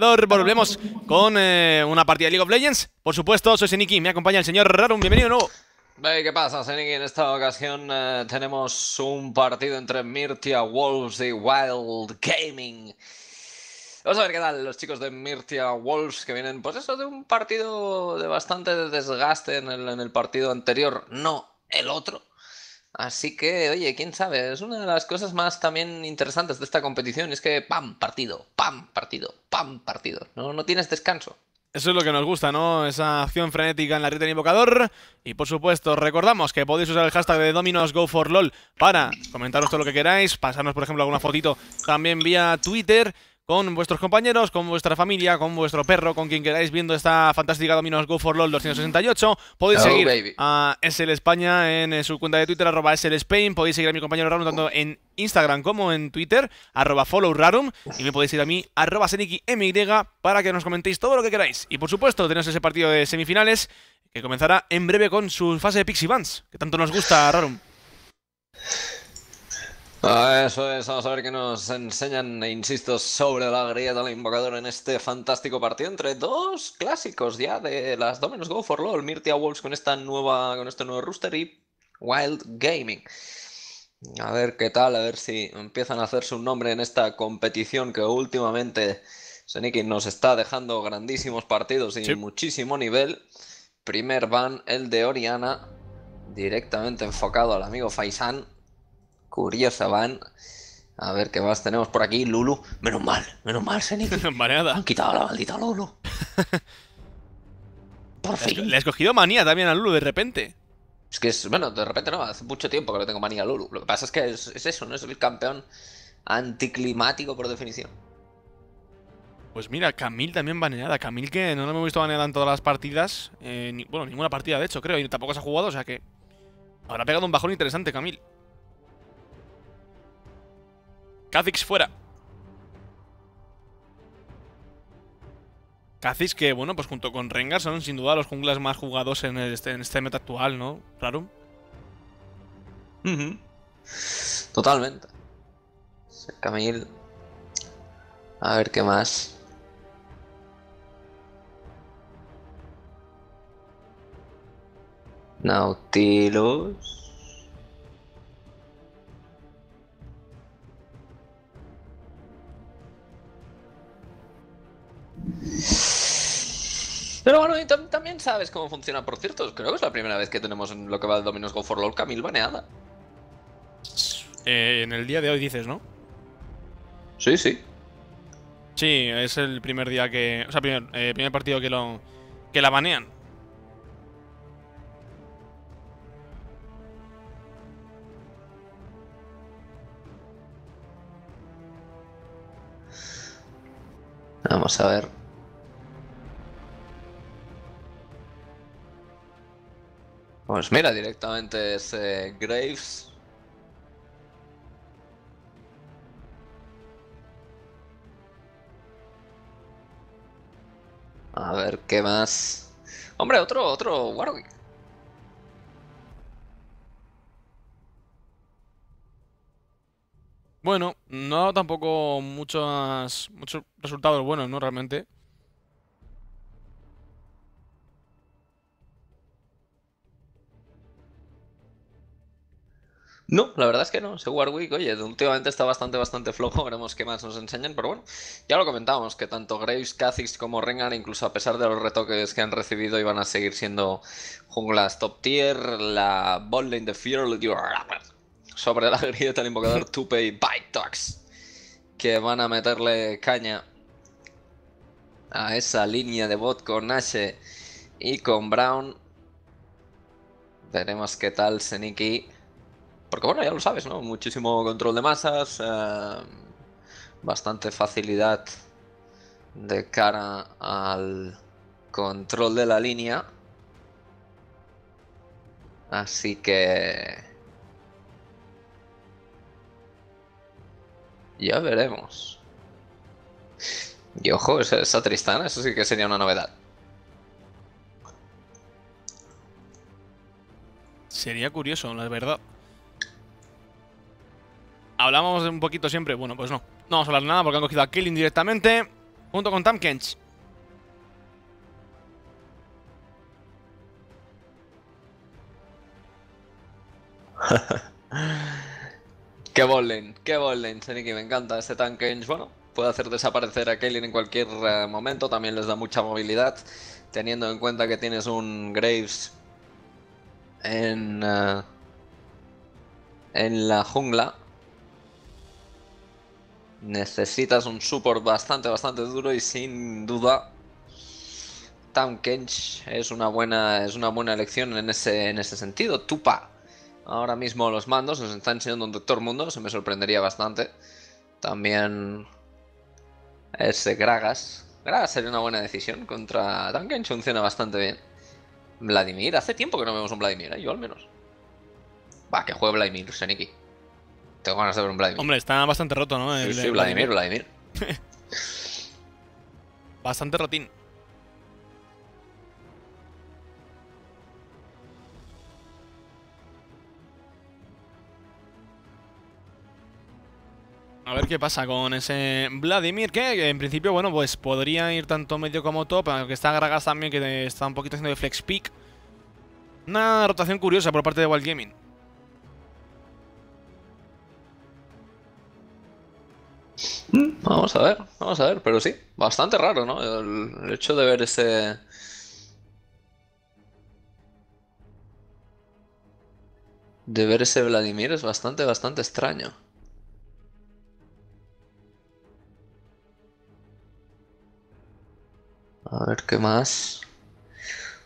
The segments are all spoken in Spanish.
Volvemos con eh, una partida de League of Legends. Por supuesto, soy Seniki, me acompaña el señor Rarum. Bienvenido nuevo. ¿Qué pasa, Seniki? En esta ocasión eh, tenemos un partido entre Mirtia Wolves y Wild Gaming. Vamos a ver qué tal los chicos de Mirtia Wolves que vienen, pues eso, de un partido de bastante desgaste en el partido anterior, no el otro. Así que, oye, quién sabe, es una de las cosas más también interesantes de esta competición, es que pam, partido, pam, partido, pam, partido, no, no tienes descanso. Eso es lo que nos gusta, ¿no? Esa acción frenética en la red del invocador. Y por supuesto, recordamos que podéis usar el hashtag de Dominos lol para comentaros todo lo que queráis, pasarnos, por ejemplo, alguna fotito también vía Twitter con vuestros compañeros, con vuestra familia, con vuestro perro, con quien queráis viendo esta fantástica Dominos Go for LOL 268. Podéis seguir a SL España en, eh, su cuenta de Twitter, arroba SL Spain. Podéis seguir a mi compañero Rarum tanto en Instagram como en Twitter, arroba follow Rarum. Y me podéis ir a mí, arroba MY, para que nos comentéis todo lo que queráis. Y por supuesto, tenemos ese partido de semifinales que comenzará en breve con su fase de Pixie Bands, que tanto nos gusta Rarum. Ah, eso es, vamos a ver qué nos enseñan, e insisto, sobre la grieta del invocador en este fantástico partido entre dos clásicos ya de las Dominos Go for LOL, Mirtia Wolves con esta nueva, con este nuevo rooster y Wild Gaming. A ver qué tal, a ver si empiezan a hacer su nombre en esta competición que últimamente Zenikin nos está dejando grandísimos partidos y muchísimo nivel. Primer van el de Oriana, directamente enfocado al amigo Faisan curiosa van. A ver qué más tenemos por aquí. Lulu. Menos mal, menos mal, Seni. Mareada. Han quitado la maldita Lulu. por fin. Le ha escogido manía también a Lulu de repente. Es que es, bueno, de repente no, hace mucho tiempo que no tengo manía a Lulu. Lo que pasa es que es, eso, ¿no? Es el campeón anticlimático por definición. Pues mira, Camil también baneada. Camil que no lo he visto baneada en todas las partidas. Eh, bueno, ninguna partida de hecho, creo. Y tampoco se ha jugado, o sea que... Habrá pegado un bajón interesante, Camil Kha'Zix fuera. Kha'Zix que, bueno, pues junto con Rengar son sin duda los junglas más jugados en este, este, meta actual, ¿no? Rarum. Totalmente. Camille. A ver qué más. Nautilus. Pero bueno, y también sabes cómo funciona por cierto. Creo que es la primera vez que tenemos lo que va el Dominos Go for LOL Camille baneada. Eh, en el día de hoy dices, ¿no? Sí, sí. Sí, es el primer día que. O sea, primer, eh, primer partido que lo. que la banean. Vamos a ver. Pues mira, directamente ese eh, Graves. A ver, ¿qué más? Hombre, otro, otro Warwick. Bueno, no tampoco muchos, muchos resultados buenos, ¿no? Realmente. No, la verdad es que no. Ese Warwick, oye, últimamente está bastante, bastante flojo. Veremos qué más nos enseñan, pero bueno, ya lo comentábamos, que tanto Graves, Kha'Zix como Rengar, incluso a pesar de los retoques que han recibido, iban a seguir siendo junglas top tier. La Field, lane de Fear, sobre la grieta del invocador Tupe y que van a meterle caña a esa línea de bot con Ashe y con Brown. Veremos qué tal Seniki. Porque bueno, ya lo sabes, ¿no? Muchísimo control de masas, eh, bastante facilidad de cara al control de la línea. Así que... Ya veremos. Y ojo, esa Tristana, eso sí que sería una novedad. Sería curioso, la verdad. Hablábamos un poquito siempre. Bueno, pues no. No vamos a hablar nada porque han cogido a Killing directamente. Junto con Kenge. qué bolen, qué bolen, Seniki, me encanta este tankens Bueno, puede hacer desaparecer a Kaelin en cualquier eh, momento, también les da mucha movilidad, teniendo en cuenta que tienes un Graves en, eh, en la jungla. Necesitas un support bastante, bastante duro y sin duda Town es una buena, es una buena elección en ese, en ese sentido. Tupa. Ahora mismo los mandos nos están enseñando un Doctor Mundo, se me sorprendería bastante. También ese Gragas. Gragas sería una buena decisión contra Town Kench, funciona bastante bien. Vladimir, hace tiempo que no vemos un Vladimir, ¿eh? yo al menos. Va, que juegue Vladimir, Seniki. Tengo ganas de ver un Vladimir. Hombre, está bastante roto, ¿no? sí, Vladimir, Vladimir. bastante rotín. A ver qué pasa con ese Vladimir, que en principio, bueno, pues podría ir tanto medio como top, aunque está Gragas también, que está un poquito haciendo de flex pick. Una rotación curiosa por parte de Wild Gaming. Mm, vamos a ver, vamos a ver, pero sí, bastante raro, ¿no? El, hecho de ver ese... De ver ese Vladimir es bastante, bastante extraño. A ver qué más.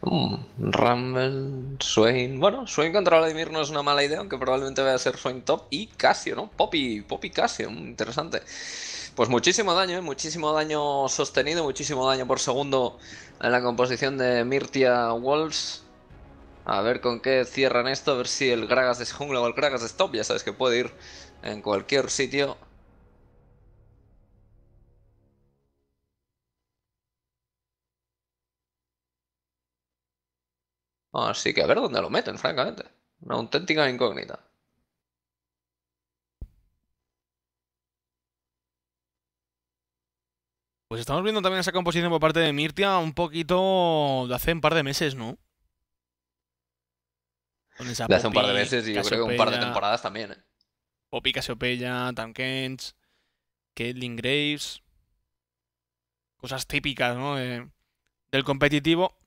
Mm, Rumble, Swain. Bueno, Swain contra Vladimir no es una mala idea, aunque probablemente vaya a ser Swain top. Y Casio, ¿no? Poppy, Poppy Casio, mm, interesante. Pues muchísimo daño, ¿eh? muchísimo daño sostenido, muchísimo daño por segundo en la composición de Mirtia Wolves. A ver con qué cierran esto, a ver si el Gragas es jungla o el Gragas es top. Ya sabes que puede ir en cualquier sitio. Así que a ver dónde lo meten, francamente. Una auténtica incógnita. Pues estamos viendo también esa composición por parte de Mirtia un poquito de hace un par de meses, ¿no? Con de hace un par de meses y yo creo que un par de temporadas también, ¿eh? Poppy Casiopeya, Tom Kench, Caitlin Graves. Cosas típicas, ¿no? del competitivo.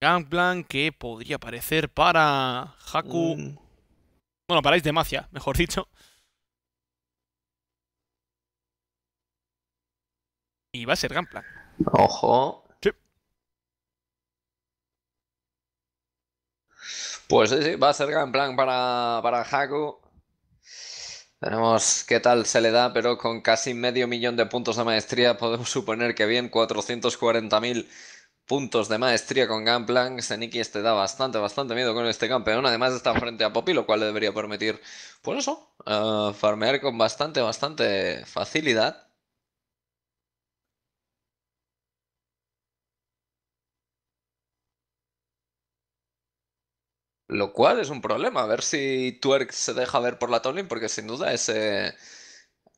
Gangplank que podría parecer para Haku. Mm. Bueno, para de mejor dicho. Y va a ser Gangplank. Ojo. Sí. Pues sí, va a ser Gangplank para, para Haku. Veremos qué tal se le da, pero con casi medio millón de puntos de maestría podemos suponer que bien 440.000 puntos de maestría con Gamplan. Seniki este da bastante, bastante miedo con este campeón. Además está frente a Poppy, lo cual le debería permitir, pues eso, eh, farmear con bastante, bastante facilidad. Lo cual es un problema, a ver si Twerk se deja ver por la Tolin, porque sin duda ese,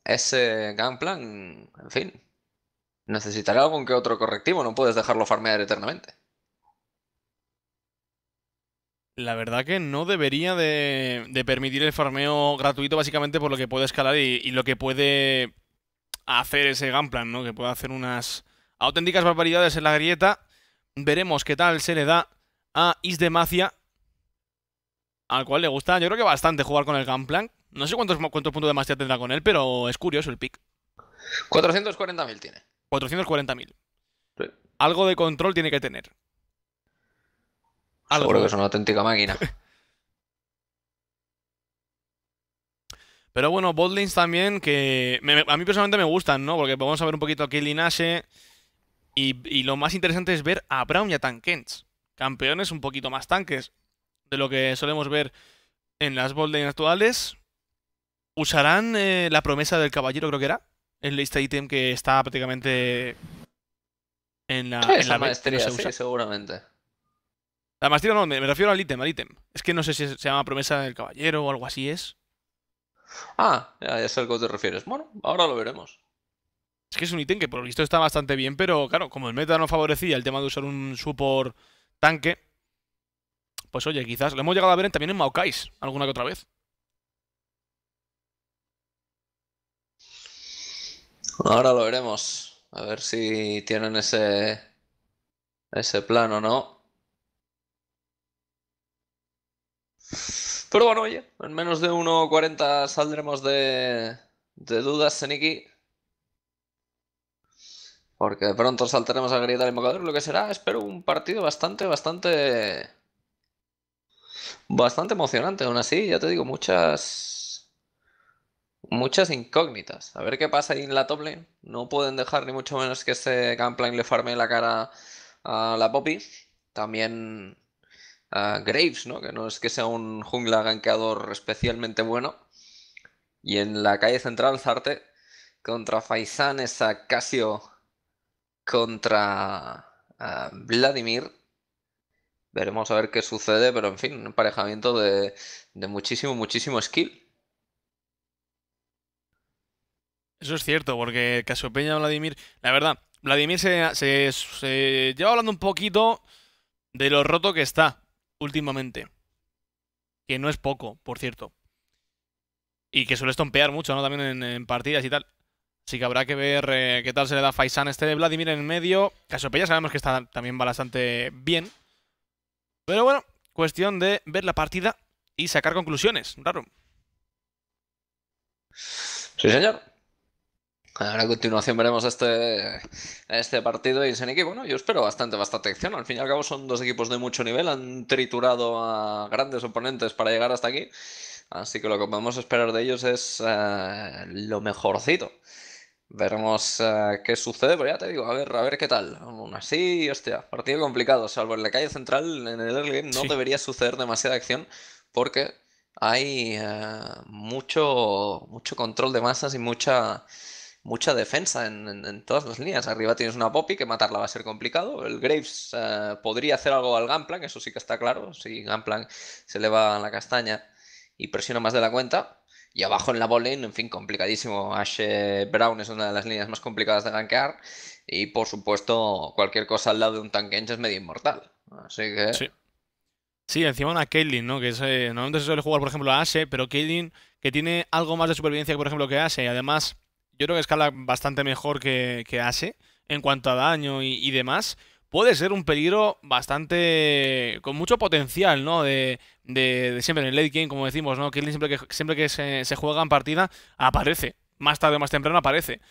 ese Gangplank, en fin, Necesitará algún que otro correctivo, no puedes dejarlo farmear eternamente. La verdad que no debería de, permitir el farmeo gratuito básicamente por lo que puede escalar y, lo que puede hacer ese Gunplan, ¿no? Que puede hacer unas auténticas barbaridades en la grieta. Veremos qué tal se le da a Isdemacia, al cual le gusta, yo creo que bastante jugar con el Gunplan. No sé cuántos, puntos de maestría tendrá con él, pero es curioso el pick. 440.000 tiene. 440.000. Algo de control tiene que tener. Algo. Seguro que es una auténtica máquina. Pero bueno, botlings también que a mí personalmente me gustan, ¿no? Porque vamos a ver un poquito a Kelly y, lo más interesante es ver a Brown y a Tankens. Campeones un poquito más tanques de lo que solemos ver en las botlings actuales. Usarán eh, la promesa del caballero, creo que era el lista ítem que está prácticamente en la, en la maestría, seguramente. La maestría no, me, refiero al ítem, al ítem. Es que no sé si se llama promesa del caballero o algo así es. Ah, ya, sé a que te refieres. Bueno, ahora lo veremos. Es que es un ítem que por lo visto está bastante bien, pero claro, como el meta no favorecía el tema de usar un support tanque, pues oye, quizás lo hemos llegado a ver también en Maokais alguna que otra vez. Ahora lo veremos. A ver si tienen ese, ese plan o no. Pero bueno, oye, en menos de 1.40 saldremos de, de dudas, Seniki. Porque de pronto saltaremos a gritar del invocador, lo que será, espero, un partido bastante, bastante... Bastante emocionante, aún así, ya te digo, muchas muchas incógnitas. A ver qué pasa ahí en la top lane. No pueden dejar ni mucho menos que ese Gunplank le farme la cara a la Poppy. También a Graves, ¿no? Que no es que sea un jungla ganqueador especialmente bueno. Y en la calle central, Zarte contra Faisan, esa Casio contra eh, Vladimir. Veremos a ver qué sucede, pero en fin, un emparejamiento de, de muchísimo, muchísimo skill. Eso es cierto, porque Caso Vladimir. La verdad, Vladimir se, lleva hablando un poquito de lo roto que está últimamente. Que no es poco, por cierto. Y que suele estompear mucho, ¿no? También en, partidas y tal. Así que habrá que ver eh, qué tal se le da Faisan este de Vladimir en el medio. Casopeña sabemos que está también bastante bien. Pero bueno, cuestión de ver la partida y sacar conclusiones. Raro. Sí, señor. Ahora a continuación veremos este, este partido y Seneki, bueno, yo espero bastante, bastante acción. Al fin y al cabo son dos equipos de mucho nivel, han triturado a grandes oponentes para llegar hasta aquí. Así que lo que podemos esperar de ellos es eh, lo mejorcito. Veremos eh, qué sucede, pero ya te digo, a ver, a ver qué tal. Aún así, hostia, partido complicado. Salvo en la calle central, en el early no debería suceder demasiada acción porque hay eh, mucho, mucho control de masas y mucha mucha defensa en, todas las líneas. Arriba tienes una Poppy que matarla va a ser complicado. El Graves eh, podría hacer algo al Gamplan, eso sí que está claro. Si Gamplan se le va a la castaña y presiona más de la cuenta. Y abajo en la bowling, en fin, complicadísimo. Ashe eh, Brown es una de las líneas más complicadas de gankear. Y por supuesto, cualquier cosa al lado de un tanque es medio inmortal. Así que. Sí. encima una Caitlyn, ¿no? Que es, eh, normalmente se suele jugar, por ejemplo, a Ashe, pero Caitlyn, que tiene algo más de supervivencia, por ejemplo, que Ashe. Y además, yo creo que escala bastante mejor que, que Ashe en cuanto a daño y, demás. Puede ser un peligro bastante. con mucho potencial, ¿no? De, de, siempre en el late game, como decimos, ¿no? Killing siempre que, siempre que se, juega en partida aparece. Más tarde o más temprano aparece.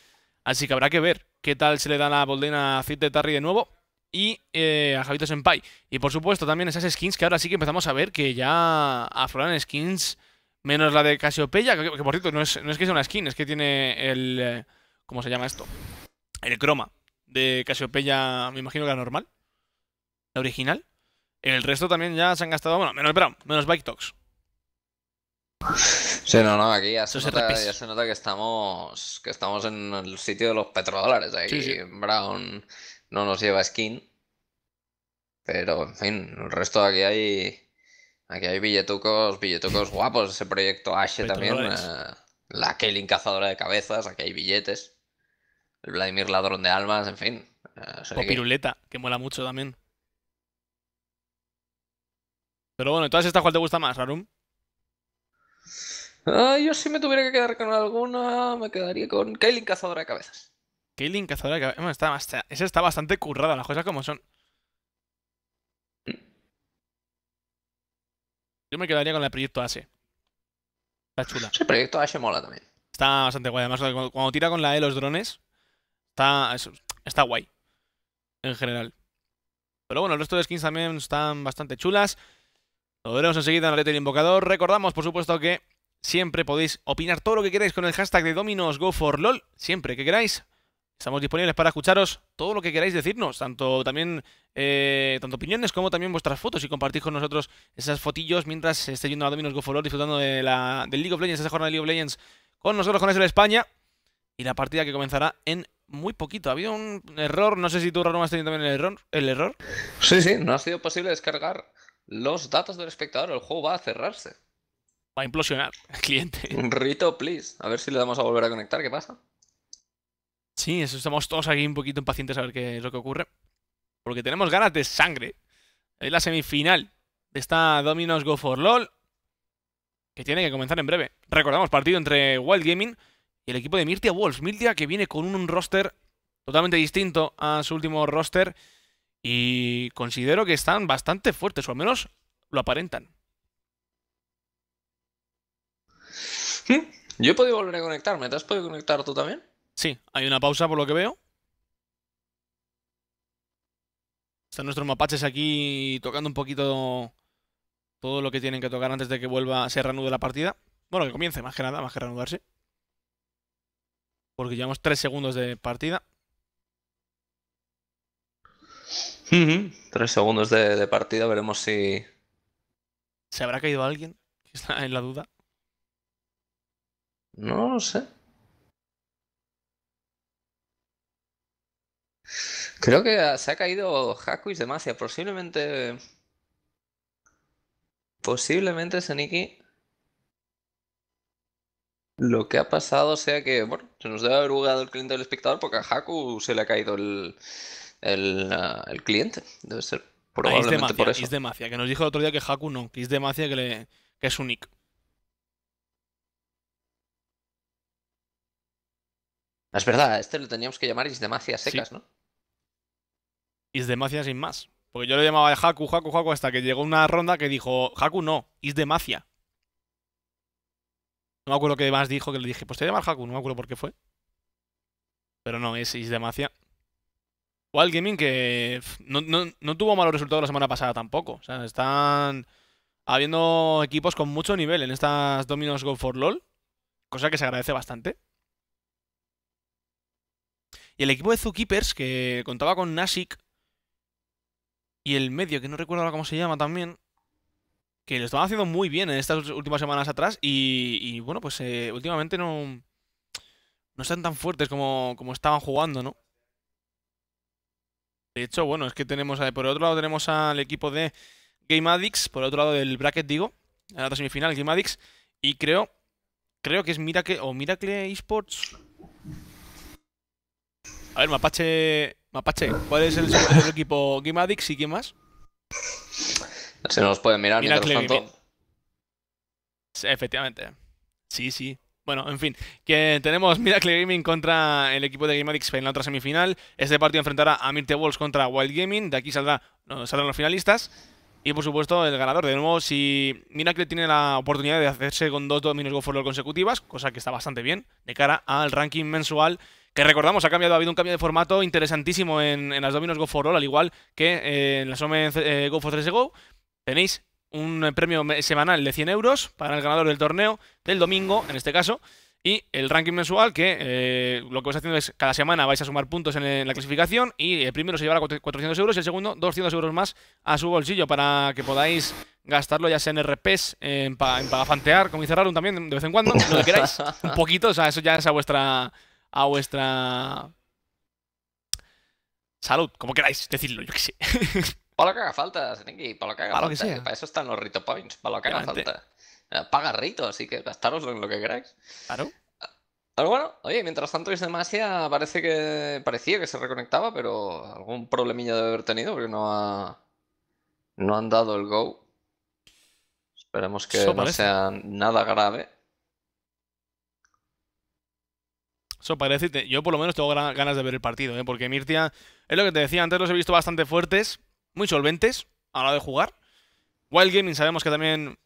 Así que habrá que ver qué tal se le da la boldena a Cid de Tarry de nuevo y eh, a Javito Senpai. Y por supuesto también esas skins que ahora sí que empezamos a ver que ya afloran skins menos la de Casiopeya, que, por cierto no es, que sea una skin, es que tiene el... Eh, ¿Cómo se llama esto? El croma de Casiopeya, me imagino que la normal, la original. El resto también ya se han gastado, bueno, menos Brown, menos Bike Talks. Sí, no, no, aquí ya se, nota, que estamos que estamos en el sitio de los petrodólares. Ahí Brown no nos lleva skin. Pero, en fin, el resto de aquí hay Aquí hay billetucos, billetucos guapos. Ese proyecto Ashe también. Eh, la Kaelin cazadora de cabezas. Aquí hay billetes. El Vladimir ladrón de almas, en fin. Eh, o piruleta, que mola mucho también. Pero bueno, todas estas, ¿cuál te gusta más, Rarum? yo si me tuviera que quedar con alguna, me quedaría con Kaylin Cazadora de Cabezas. Kaylin Cazadora de Cabezas. está, esa está bastante currada, las cosas como son. Yo me quedaría con el proyecto ASE. Está chula. Sí, el proyecto ASE mola también. Está bastante guay. Además, cuando, tira con la E los drones, está, está guay. En general. Pero bueno, el resto de skins también están bastante chulas. Lo veremos enseguida en la letra del invocador. Recordamos, por supuesto, que siempre podéis opinar todo lo que queráis con el hashtag de lol Siempre que queráis. Estamos disponibles para escucharos todo lo que queráis decirnos, tanto también eh, tanto opiniones como también vuestras fotos y compartís con nosotros esas fotillos mientras esté yendo a Dominos Go disfrutando de la, del League of Legends, esa jornada de League of Legends con nosotros con el España y la partida que comenzará en muy poquito. Ha habido un error, no sé si tú, no has tenido también el error, el error. Sí, sí, no ha sido posible descargar los datos del espectador, el juego va a cerrarse. Va a implosionar el cliente. Un rito, please. A ver si le damos a volver a conectar, ¿qué pasa? sí, estamos todos aquí un poquito impacientes a ver qué es lo que ocurre. Porque tenemos ganas de sangre. Es la semifinal de esta Dominos Go for LOL. Que tiene que comenzar en breve. Recordamos, partido entre Wild Gaming y el equipo de Mirtia Wolves. Mirtia que viene con un roster totalmente distinto a su último roster. Y considero que están bastante fuertes, o al menos lo aparentan. Yo he podido volver a conectarme. ¿Te has podido conectar tú también? Sí, hay una pausa por lo que veo. Están nuestros mapaches aquí tocando un poquito todo lo que tienen que tocar antes de que vuelva, A ser reanude la partida. Bueno, que comience, más que nada, más que reanudarse. Porque llevamos tres segundos de partida. Tres segundos de, partida, veremos si... ¿Se habrá caído alguien? Que Está en la duda. No lo sé. Creo que se ha caído Haku y Demacia. Posiblemente. Posiblemente, Seniki. Lo que ha pasado sea que, bueno, se nos debe haber jugado el cliente del espectador porque a Haku se le ha caído el, ah, cliente. Debe ser ah, probablemente eso. Es de que nos dijo el otro día que Haku no, que es de mafia que, es un nick. Es verdad, este lo teníamos que llamar Isdemacia secas, ¿no? Is de Mafia sin más. Porque yo le llamaba de Haku, Haku, Haku, hasta que llegó una ronda que dijo, Haku no, Is de Mafia. No me acuerdo qué más dijo, que le dije, pues te llamar Haku, no me acuerdo por qué fue. Pero no, es Is de Mafia. Wild Gaming que no, no tuvo malos resultados la semana pasada tampoco. O sea, están habiendo equipos con mucho nivel en estas Dominos Go for LOL. Cosa que se agradece bastante. Y el equipo de Zookeepers, que contaba con Nasik, y el medio, que no recuerdo ahora cómo se llama también, que lo estaban haciendo muy bien en estas últimas semanas atrás y, bueno, pues eh, últimamente no, no están tan fuertes como, como estaban jugando, ¿no? De hecho, bueno, es que tenemos, eh, por otro lado tenemos al equipo de Game Addicts, por otro lado del bracket, digo, en la semifinal, Game Addicts, y creo, creo que es Miracle, o Miracle Esports. A ver, Mapache Mapache, ¿cuál es el equipo Game y quién más? Se nos pueden mirar mientras tanto. efectivamente. Sí, sí. Bueno, en fin, que tenemos Miracle Gaming contra el equipo de Gamadix en la otra semifinal. Este partido enfrentará a Mirte Wolves contra Wild Gaming. De aquí saldrá, saldrán los finalistas. Y por supuesto, el ganador. De nuevo, si Miracle tiene la oportunidad de hacerse con dos dominios Go for consecutivas, cosa que está bastante bien, de cara al ranking mensual que recordamos, ha cambiado, ha habido un cambio de formato interesantísimo en, las Dominos Go for All, al igual que eh, en las Omen eh, Go for 3 Go. Tenéis un eh, premio semanal de 100 euros para el ganador del torneo del domingo, en este caso. Y el ranking mensual, que lo que vais haciendo es cada semana vais a sumar puntos en, la clasificación y el primero se llevará 400 euros y el segundo 200 euros más a su bolsillo para que podáis gastarlo ya sea en RPs, en, para pagafantear, como dice cerraron también de vez en cuando, lo que queráis. Un poquito, o sea, eso ya es a vuestra, a vuestra salud, como queráis decirlo, yo que sé. Para lo que haga falta, Seneki, para lo que haga falta. Para eso están los Rito Points, para lo que haga falta. Eh, paga Rito, así que gastaros en lo que queráis. Claro. Pero bueno, oye, mientras tanto es demasiado, parece que parecía que se reconectaba, pero algún problemilla debe haber tenido porque no ha no han dado el go. Esperemos que no sea nada grave. Eso decirte, yo por lo menos tengo ganas de ver el partido, ¿eh? porque Mirtia, es lo que te decía, antes los he visto bastante fuertes, muy solventes a la hora de jugar. Wild Gaming sabemos que también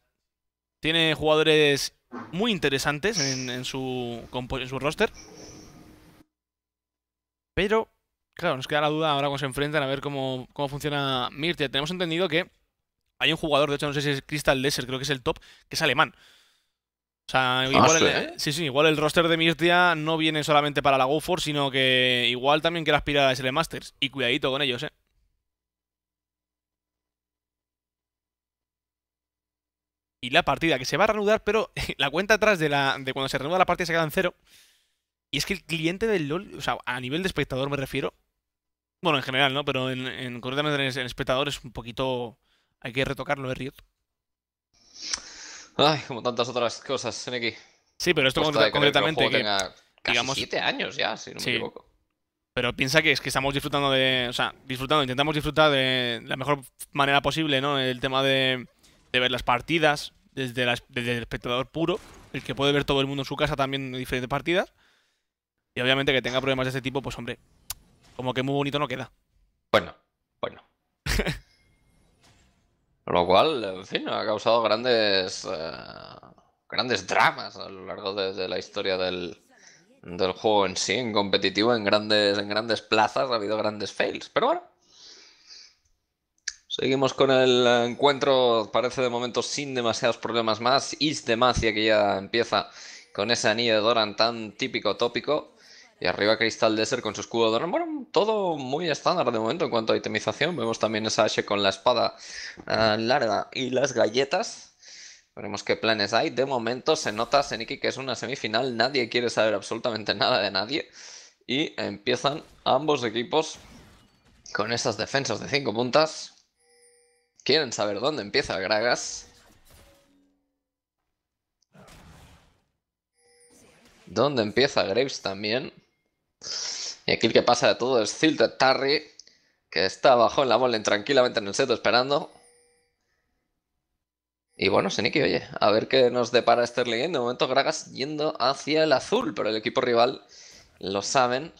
tiene jugadores muy interesantes en, su, su roster. Pero, claro, nos queda la duda ahora cuando se enfrentan a ver cómo, cómo funciona Mirtia. Tenemos entendido que hay un jugador, de hecho no sé si es Crystal Lesser, creo que es el top, que es alemán. O sea, ah, igual, el, roster de Mirtia no viene solamente para la GoFor, sino que igual también quiere aspirar a SL Masters. Y cuidadito con ellos, ¿eh? Y la partida que se va a reanudar, pero la cuenta atrás de, la, de cuando se reanuda la partida se queda en cero. Y es que el cliente del LOL, o sea, a nivel de espectador me refiero. Bueno, en general, ¿no? Pero en, en en, el, espectador es un poquito. Hay que retocarlo, ¿eh, Riot? Ay, como tantas otras cosas, aquí. Sí, pero esto pues concretamente. digamos, siete años ya, si no me equivoco. Pero piensa que es que estamos disfrutando de. O sea, disfrutando, intentamos disfrutar de la mejor manera posible, ¿no? El tema de, ver las partidas desde, desde, el espectador puro, el que puede ver todo el mundo en su casa también en diferentes partidas. Y obviamente que tenga problemas de este tipo, pues hombre, como que muy bonito no queda. Bueno, bueno. Lo cual, en fin, ha causado grandes, eh, grandes dramas a lo largo de, la historia del, del, juego en sí, en competitivo, en grandes, en grandes plazas, ha habido grandes fails. Pero bueno, seguimos con el encuentro, parece de momento sin demasiados problemas más. Is Demacia que ya empieza con ese anillo de Doran tan típico tópico. Y arriba Crystal Desert con su escudo de Bueno, todo muy estándar de momento en cuanto a itemización. Vemos también esa Ashe con la espada ah, larga y las galletas. Veremos qué planes hay. De momento se nota, Seniki, que es una semifinal. Nadie quiere saber absolutamente nada de nadie. Y empiezan ambos equipos con esas defensas de cinco puntas. Quieren saber dónde empieza Gragas. Dónde empieza Graves también. Y aquí el que pasa de todo es Zilda Tarry, que está abajo en la bola tranquilamente en el seto esperando. Y bueno, Seniki, oye, a ver qué nos depara Sterling. De momento Gragas yendo hacia el azul, pero el equipo rival lo saben.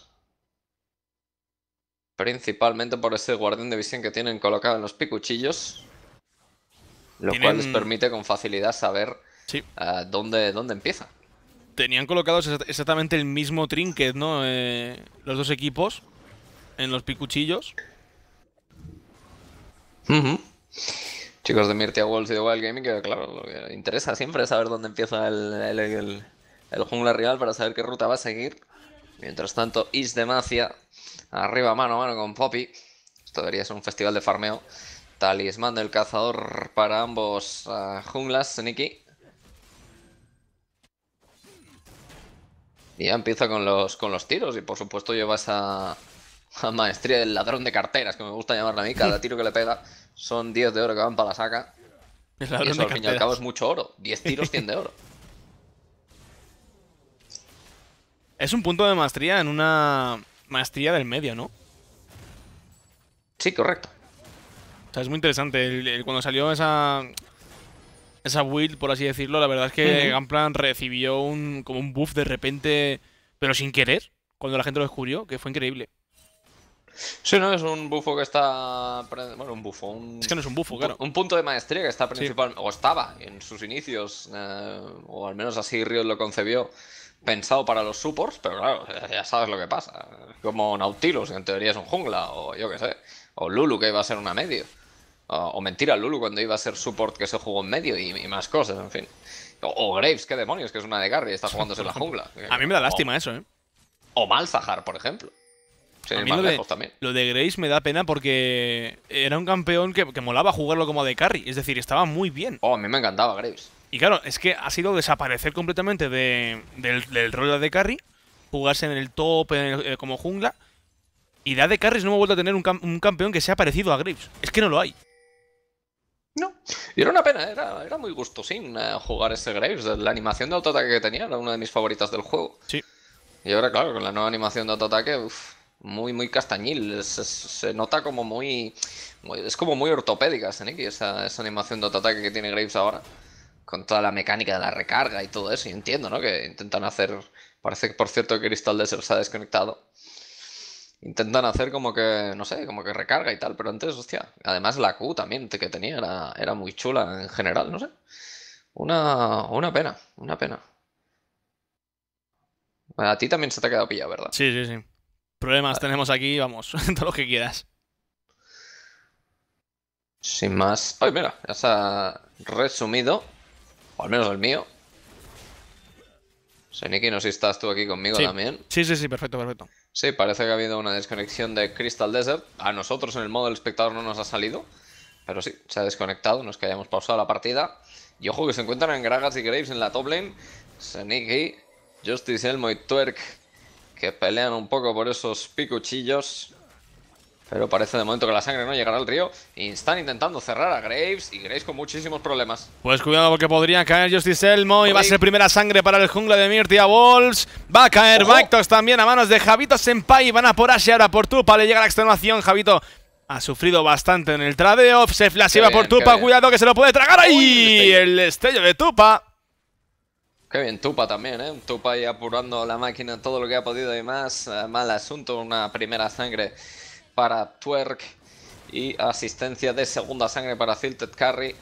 Principalmente por ese guardián de visión que tienen colocado en los picuchillos. Lo cual les permite con facilidad saber eh, dónde, dónde empieza tenían colocados exactamente el mismo trinket, ¿no? Eh, los dos equipos en los picuchillos. Chicos de Mirtia Walls y de Wild Gaming, que claro, lo que interesa siempre es saber dónde empieza el, jungla rival para saber qué ruta va a seguir. Mientras tanto, Is de Macia, arriba mano a mano con Poppy. Esto debería ser un festival de farmeo. Talismán del cazador para ambos ah, junglas, Nicky. Y ya empieza con los, con los tiros y por supuesto lleva esa, maestría del ladrón de carteras, que me gusta llamarla a mí. Cada tiro que le pega son 10 de oro que van para la saca. y eso al fin y al cabo es mucho oro. 10 tiros, 100 de oro. Es un punto de maestría en una maestría del medio, ¿no? Sí, correcto. O sea, es muy interesante. cuando salió esa, esa build, por así decirlo, la verdad es que Gamplan recibió un, como un buff de repente, pero sin querer, cuando la gente lo descubrió, que fue increíble. Sí, no, es un buffo que está. Bueno, un buffo... Es que no es un buffo, claro. Un punto de maestría que está principal. O estaba en sus inicios. Eh, o al menos así Riot lo concebió. Pensado para los supports, pero claro, ya sabes lo que pasa. Como Nautilus, que en teoría es un jungla. O yo qué sé. O Lulu, que iba a ser una medio. O, mentira Lulu cuando iba a ser support que se jugó en medio y, más cosas, en fin. O, Graves, qué demonios, que es una de y está jugándose en la jungla. a mí me da lástima eso, ¿eh? O Malzahar, por ejemplo. Sí, lo, de, Graves me da pena porque era un campeón que, molaba jugarlo como de carry. Es decir, estaba muy bien. Oh, a mí me encantaba Graves. Y claro, es que ha sido desaparecer completamente del, rol de carry, jugarse en el top eh, como jungla. Y da de carries no me ha vuelto a tener un, un campeón que sea parecido a Graves. Es que no lo hay. No. Y era una pena, era, era muy gustosín eh, jugar ese Graves. La animación de autoataque que tenía era una de mis favoritas del juego. Sí. Y ahora, claro, con la nueva animación de autoataque, uff muy, muy castañil. Se, nota como muy, muy, Es como muy ortopédica, Seneki, esa, esa animación de autoataque que tiene Graves ahora. Con toda la mecánica de la recarga y todo eso. Y entiendo, ¿no? Que intentan hacer. Parece que, por cierto, que Crystal Desert se ha desconectado intentan hacer como que, no sé, como que recarga y tal, pero antes, hostia, además la Q también que tenía era, muy chula en general, no sé. Una, una pena, una pena. A ti también se te ha quedado pillado, ¿verdad? Sí, sí, sí. Problemas ah. tenemos aquí, vamos, todo lo que quieras. Sin más. Ay, mira, ya se ha resumido. O al menos el mío. Seniki, no sé si estás tú aquí conmigo también. Sí, sí, sí, perfecto, perfecto. Sí, parece que ha habido una desconexión de Crystal Desert. A nosotros en el modo del espectador no nos ha salido. Pero sí, se ha desconectado, no es que hayamos pausado la partida. Y ojo que se encuentran en Gragas y Graves en la top lane. Sneaky, Justice Elmo y Twerk. Que pelean un poco por esos picuchillos. Pero parece de momento que la sangre no llegará al río. Y están intentando cerrar a Graves y Graves con muchísimos problemas. Pues cuidado porque podría caer Justice Elmo y va a ser primera sangre para el jungla de Mirtia Wolves. Va a caer Ojo. también a manos de Javito Senpai. Van a por Ashe ahora por Tupa. Le llega la extenuación. Javito ha sufrido bastante en el off Se flasheaba por Tupa. Cuidado que se lo puede tragar ahí. El destello de Tupa. Qué bien, Tupa también, ¿eh? Tupa ahí apurando la máquina todo lo que ha podido y más. Eh, mal asunto, una primera sangre para Twerk y asistencia de segunda sangre para Tilted Carry.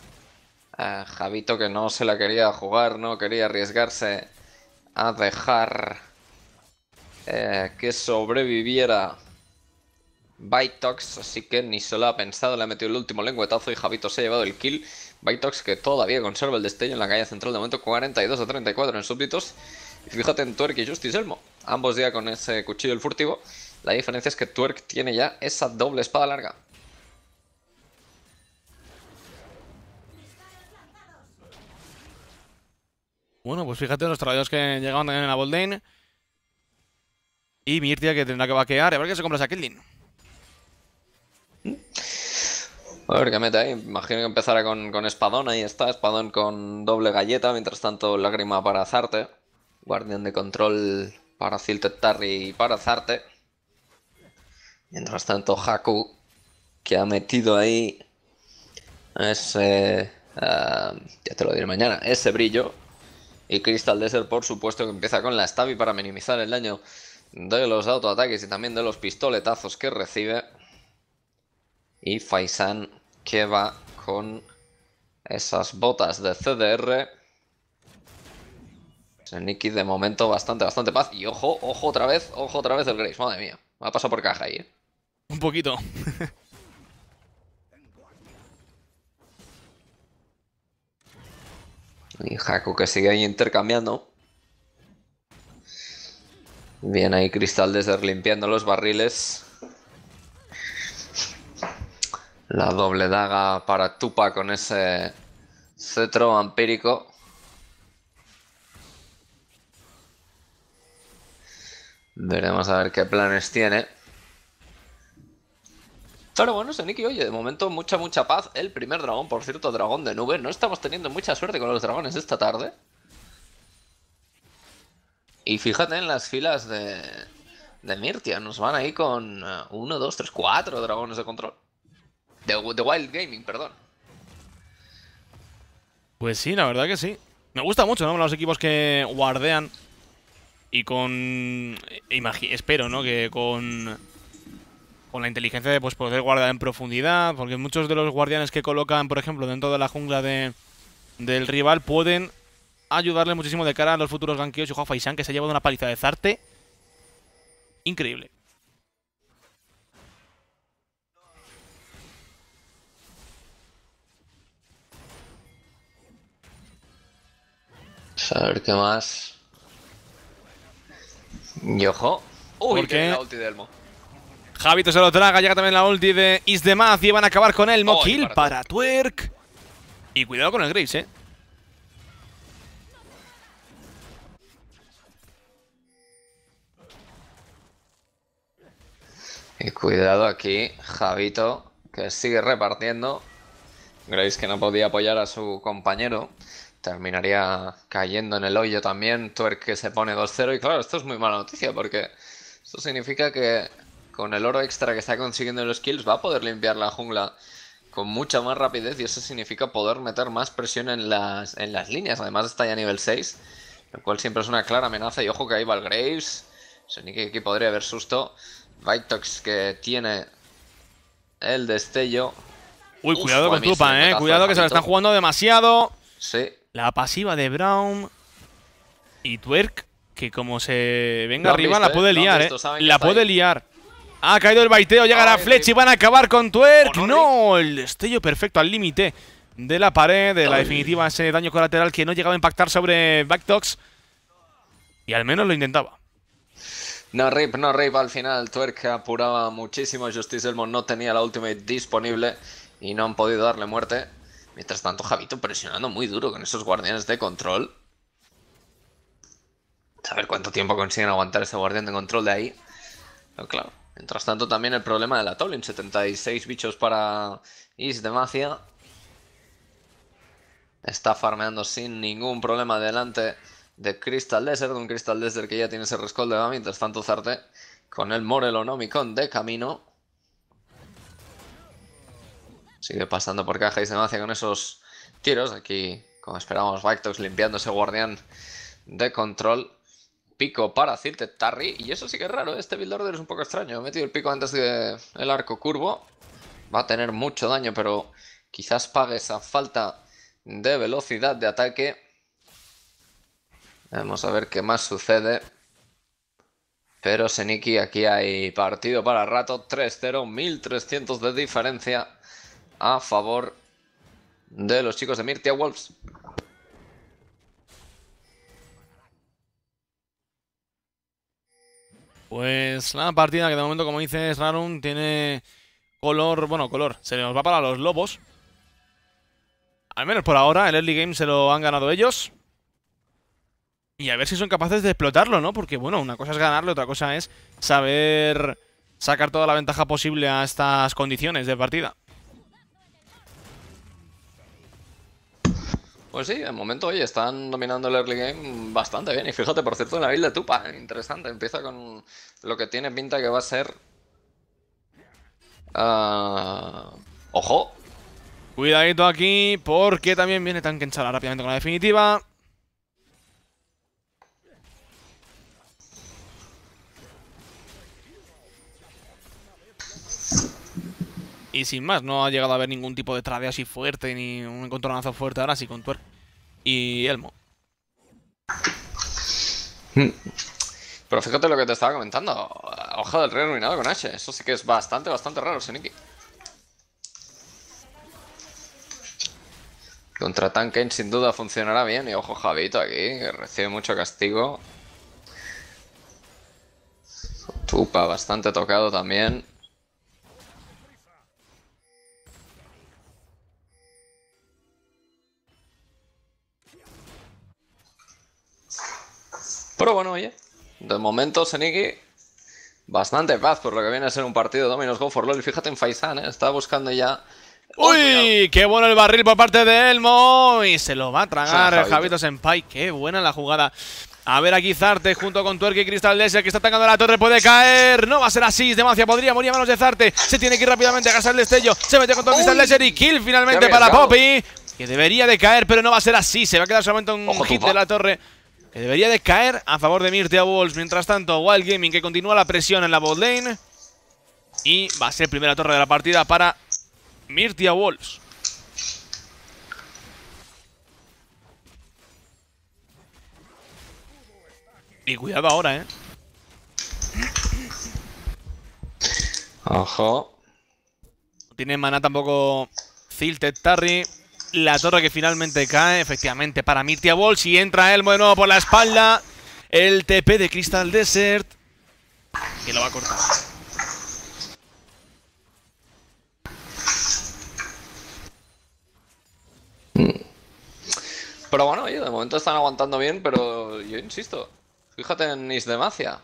Ah, Javito que no se la quería jugar, no quería arriesgarse a dejar eh, que sobreviviera Bytox, así que ni se lo ha pensado, le ha metido el último lengüetazo y Javito se ha llevado el kill. Bytox que todavía conserva el destello en la calle central, de momento 42 a 34 en súbditos. Y fíjate en Twerk y Justice Elmo, ambos ya con ese cuchillo el furtivo. La diferencia es que Twerk tiene ya esa doble espada larga. Bueno, pues fíjate los trabajadores que llegaban también la Boldane. Y Mirtia que tendrá que vaquear. A ver qué se compra esa Killin. A ver qué mete ahí. Imagino que empezará con, con, Espadón. Ahí está, Espadón con doble galleta. Mientras tanto, Lágrima para Zarte. Guardián de control para Silted Tarry y para Zarte. Mientras tanto, Haku, que ha metido ahí ese... Ah, ya te lo diré mañana, ese brillo. Y Crystal Desert, por supuesto, que empieza con la Stabby para minimizar el daño de los autoataques y también de los pistoletazos que recibe. Y Faisan, que va con esas botas de CDR. Seniki de momento bastante, bastante paz. Y ojo, ojo otra vez, ojo otra vez el Grace. Madre mía, me ha pasado por caja ahí. Eh. Un poquito. y Jaco que sigue ahí intercambiando. Bien ahí Cristal ser limpiando los barriles. La doble daga para Tupa con ese cetro vampírico. Veremos a ver qué planes tiene. Pero bueno, Seniki, oye, de momento mucha, mucha paz. El primer dragón, por cierto, dragón de nube. No estamos teniendo mucha suerte con los dragones esta tarde. Y fíjate en las filas de, de Mirtia. Nos van ahí con 1, 2, 3, 4 dragones de control. De, de Wild Gaming, perdón. Pues sí, la verdad que sí. Me gusta mucho, ¿no? Los equipos que guardean y con... Eh, espero, ¿no? Que con con la inteligencia de pues, poder guardar en profundidad, porque muchos de los guardianes que colocan, por ejemplo, dentro de la jungla del rival pueden ayudarle muchísimo de cara a los futuros gankeos Y ojo que se ha llevado una paliza de Zarte. Increíble. A ver qué más. Y ojo. Uy, ¿Por qué? La Javito se lo traga, llega también la ulti de Isdemaz y van a acabar con él. Mokil kill para Twerk. Y cuidado con el Graves, eh. Y cuidado aquí, Javito, que sigue repartiendo. Graves que no podía apoyar a su compañero. Terminaría cayendo en el hoyo también. Twerk que se pone 2-0. Y claro, esto es muy mala noticia porque esto significa que con el oro extra que está consiguiendo en los kills, va a poder limpiar la jungla con mucha más rapidez y eso significa poder meter más presión en las, en las líneas. Además está ya a nivel 6, lo cual siempre es una clara amenaza. Y ojo que ahí va el Graves, Sonic que aquí podría haber susto. Vitox que tiene el destello. Uy, cuidado con Tupa, eh. Cuidado que se lo están jugando demasiado. Sí. La pasiva de Brown y Twerk, que como se venga arriba la eh, puede liar, eh. La puede liar. Ha caído el baiteo, llega la y van a acabar con Twerk. No, el destello perfecto al límite de la pared, de la definitiva, ese daño colateral que no llegaba a impactar sobre Backtox. Y al menos lo intentaba. No rip, no rip al final. Twerk apuraba muchísimo. Justice Elmo no tenía la ultimate disponible y no han podido darle muerte. Mientras tanto, Javito presionando muy duro con esos guardianes de control. A ver cuánto tiempo consiguen aguantar ese guardián de control de ahí. claro, Mientras tanto también el problema de la Tolin, 76 bichos para Is de Está farmeando sin ningún problema delante de Crystal Desert, un Crystal Desert que ya tiene ese rescoldo de mientras tanto Zarte con el Morelonomicon de camino. Sigue pasando por caja y de con esos tiros. Aquí, como esperábamos, Vactox limpiando ese guardián de control pico para Cirte Tarry. Y eso sí que es raro, ¿eh? este build order es un poco extraño. He metido el pico antes del arco curvo. Va a tener mucho daño, pero quizás pague esa falta de velocidad de ataque. Vamos a ver qué más sucede. Pero Seniki, aquí hay partido para rato. 3-0, 1300 de diferencia a favor de los chicos de Mirtia Wolves. Pues la partida que de momento, como dices, Rarum tiene color... Bueno, color. Se nos va para los lobos. Al menos por ahora, el early game se lo han ganado ellos. Y a ver si son capaces de explotarlo, ¿no? Porque, bueno, una cosa es ganarlo, otra cosa es saber sacar toda la ventaja posible a estas condiciones de partida. Pues sí, de momento, hoy están dominando el early game bastante bien. Y fíjate, por cierto, en la build de Tupa, interesante. Empieza con lo que tiene pinta que va a ser... Ah, ¡Ojo! Cuidadito aquí, porque también viene tan Chala rápidamente con la definitiva. Y sin más, no ha llegado a haber ningún tipo de trade así fuerte, ni un encontronazo fuerte ahora sí con tuer y Elmo. Hmm. Pero fíjate lo que te estaba comentando. Hoja del rey arruinado con H. Eso sí que es bastante, bastante raro, Seniki. Contra tanque sin duda funcionará bien. Y ojo Javito aquí, que recibe mucho castigo. Tupa bastante tocado también. Pero bueno, oye, de momento Seniki bastante paz por lo que viene a ser un partido Dominos Go for LOL. Fíjate en Faisan, ¿eh? está buscando ya ¡Uy! ¡Qué bueno el barril por parte de Elmo! Y se lo va a tragar el Javito Senpai. ¡Qué buena la jugada! A ver aquí Zarte junto con Twerky y Crystal Desert que está atacando la torre, puede caer, no va a ser así, Demacia podría morir a manos de Zarte, se tiene que ir rápidamente a casa el destello, se mete con Crystal Desert y kill finalmente para Poppy, que debería de caer pero no va a ser así, se va a quedar solamente un hit de la torre que debería de caer a favor de Myrtia Wolves. Mientras tanto, Wild Gaming que continúa la presión en la bot lane. Y va a ser primera torre de la partida para Mirtia Wolves. Y cuidado ahora, ¿eh? Ojo. No tiene maná tampoco Zilted Tarry. La torre que finalmente cae, efectivamente, para Mirtia Walsh. Y entra Elmo de nuevo por la espalda. El TP de Crystal Desert. Que lo va a cortar. Pero bueno, de momento están aguantando bien, pero yo insisto. Fíjate en Isdemacia.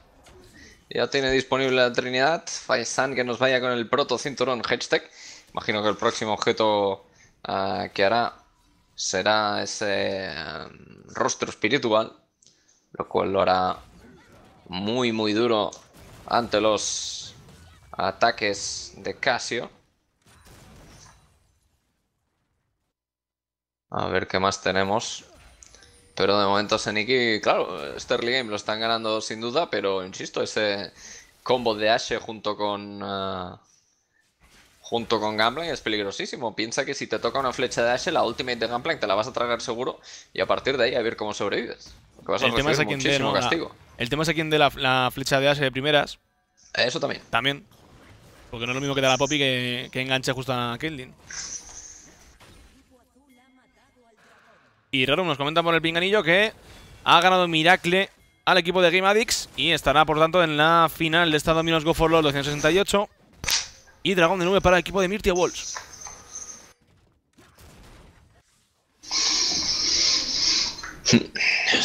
Ya tiene disponible la Trinidad. Faisan que nos vaya con el proto cinturón Hedgetech. Imagino que el próximo objeto Ah, que hará será ese em, rostro espiritual, lo cual lo hará muy muy duro ante los ataques de Casio. A ver qué más tenemos. Pero de momento Seniki, claro, Sterling Game lo están ganando sin duda, pero insisto, ese combo de Ashe junto con... Ah, junto con Gambling es peligrosísimo. Piensa que si te toca una flecha de Ashe, la ultimate de Gambling te la vas a tragar seguro y a partir de ahí a ver cómo sobrevives. Porque vas el tema es a quien de castigo. La, el tema es de la, flecha de Ashe de primeras. Eso también. También. Porque no es lo mismo que da la Poppy que, que enganche justo a Caitlyn. Y Raro nos comenta por el pinganillo que ha ganado Miracle al equipo de Game Addicts y estará por tanto en la final de esta Dominos Go for LoL 268. Y dragón de nube para el equipo de Mirtia Wolves.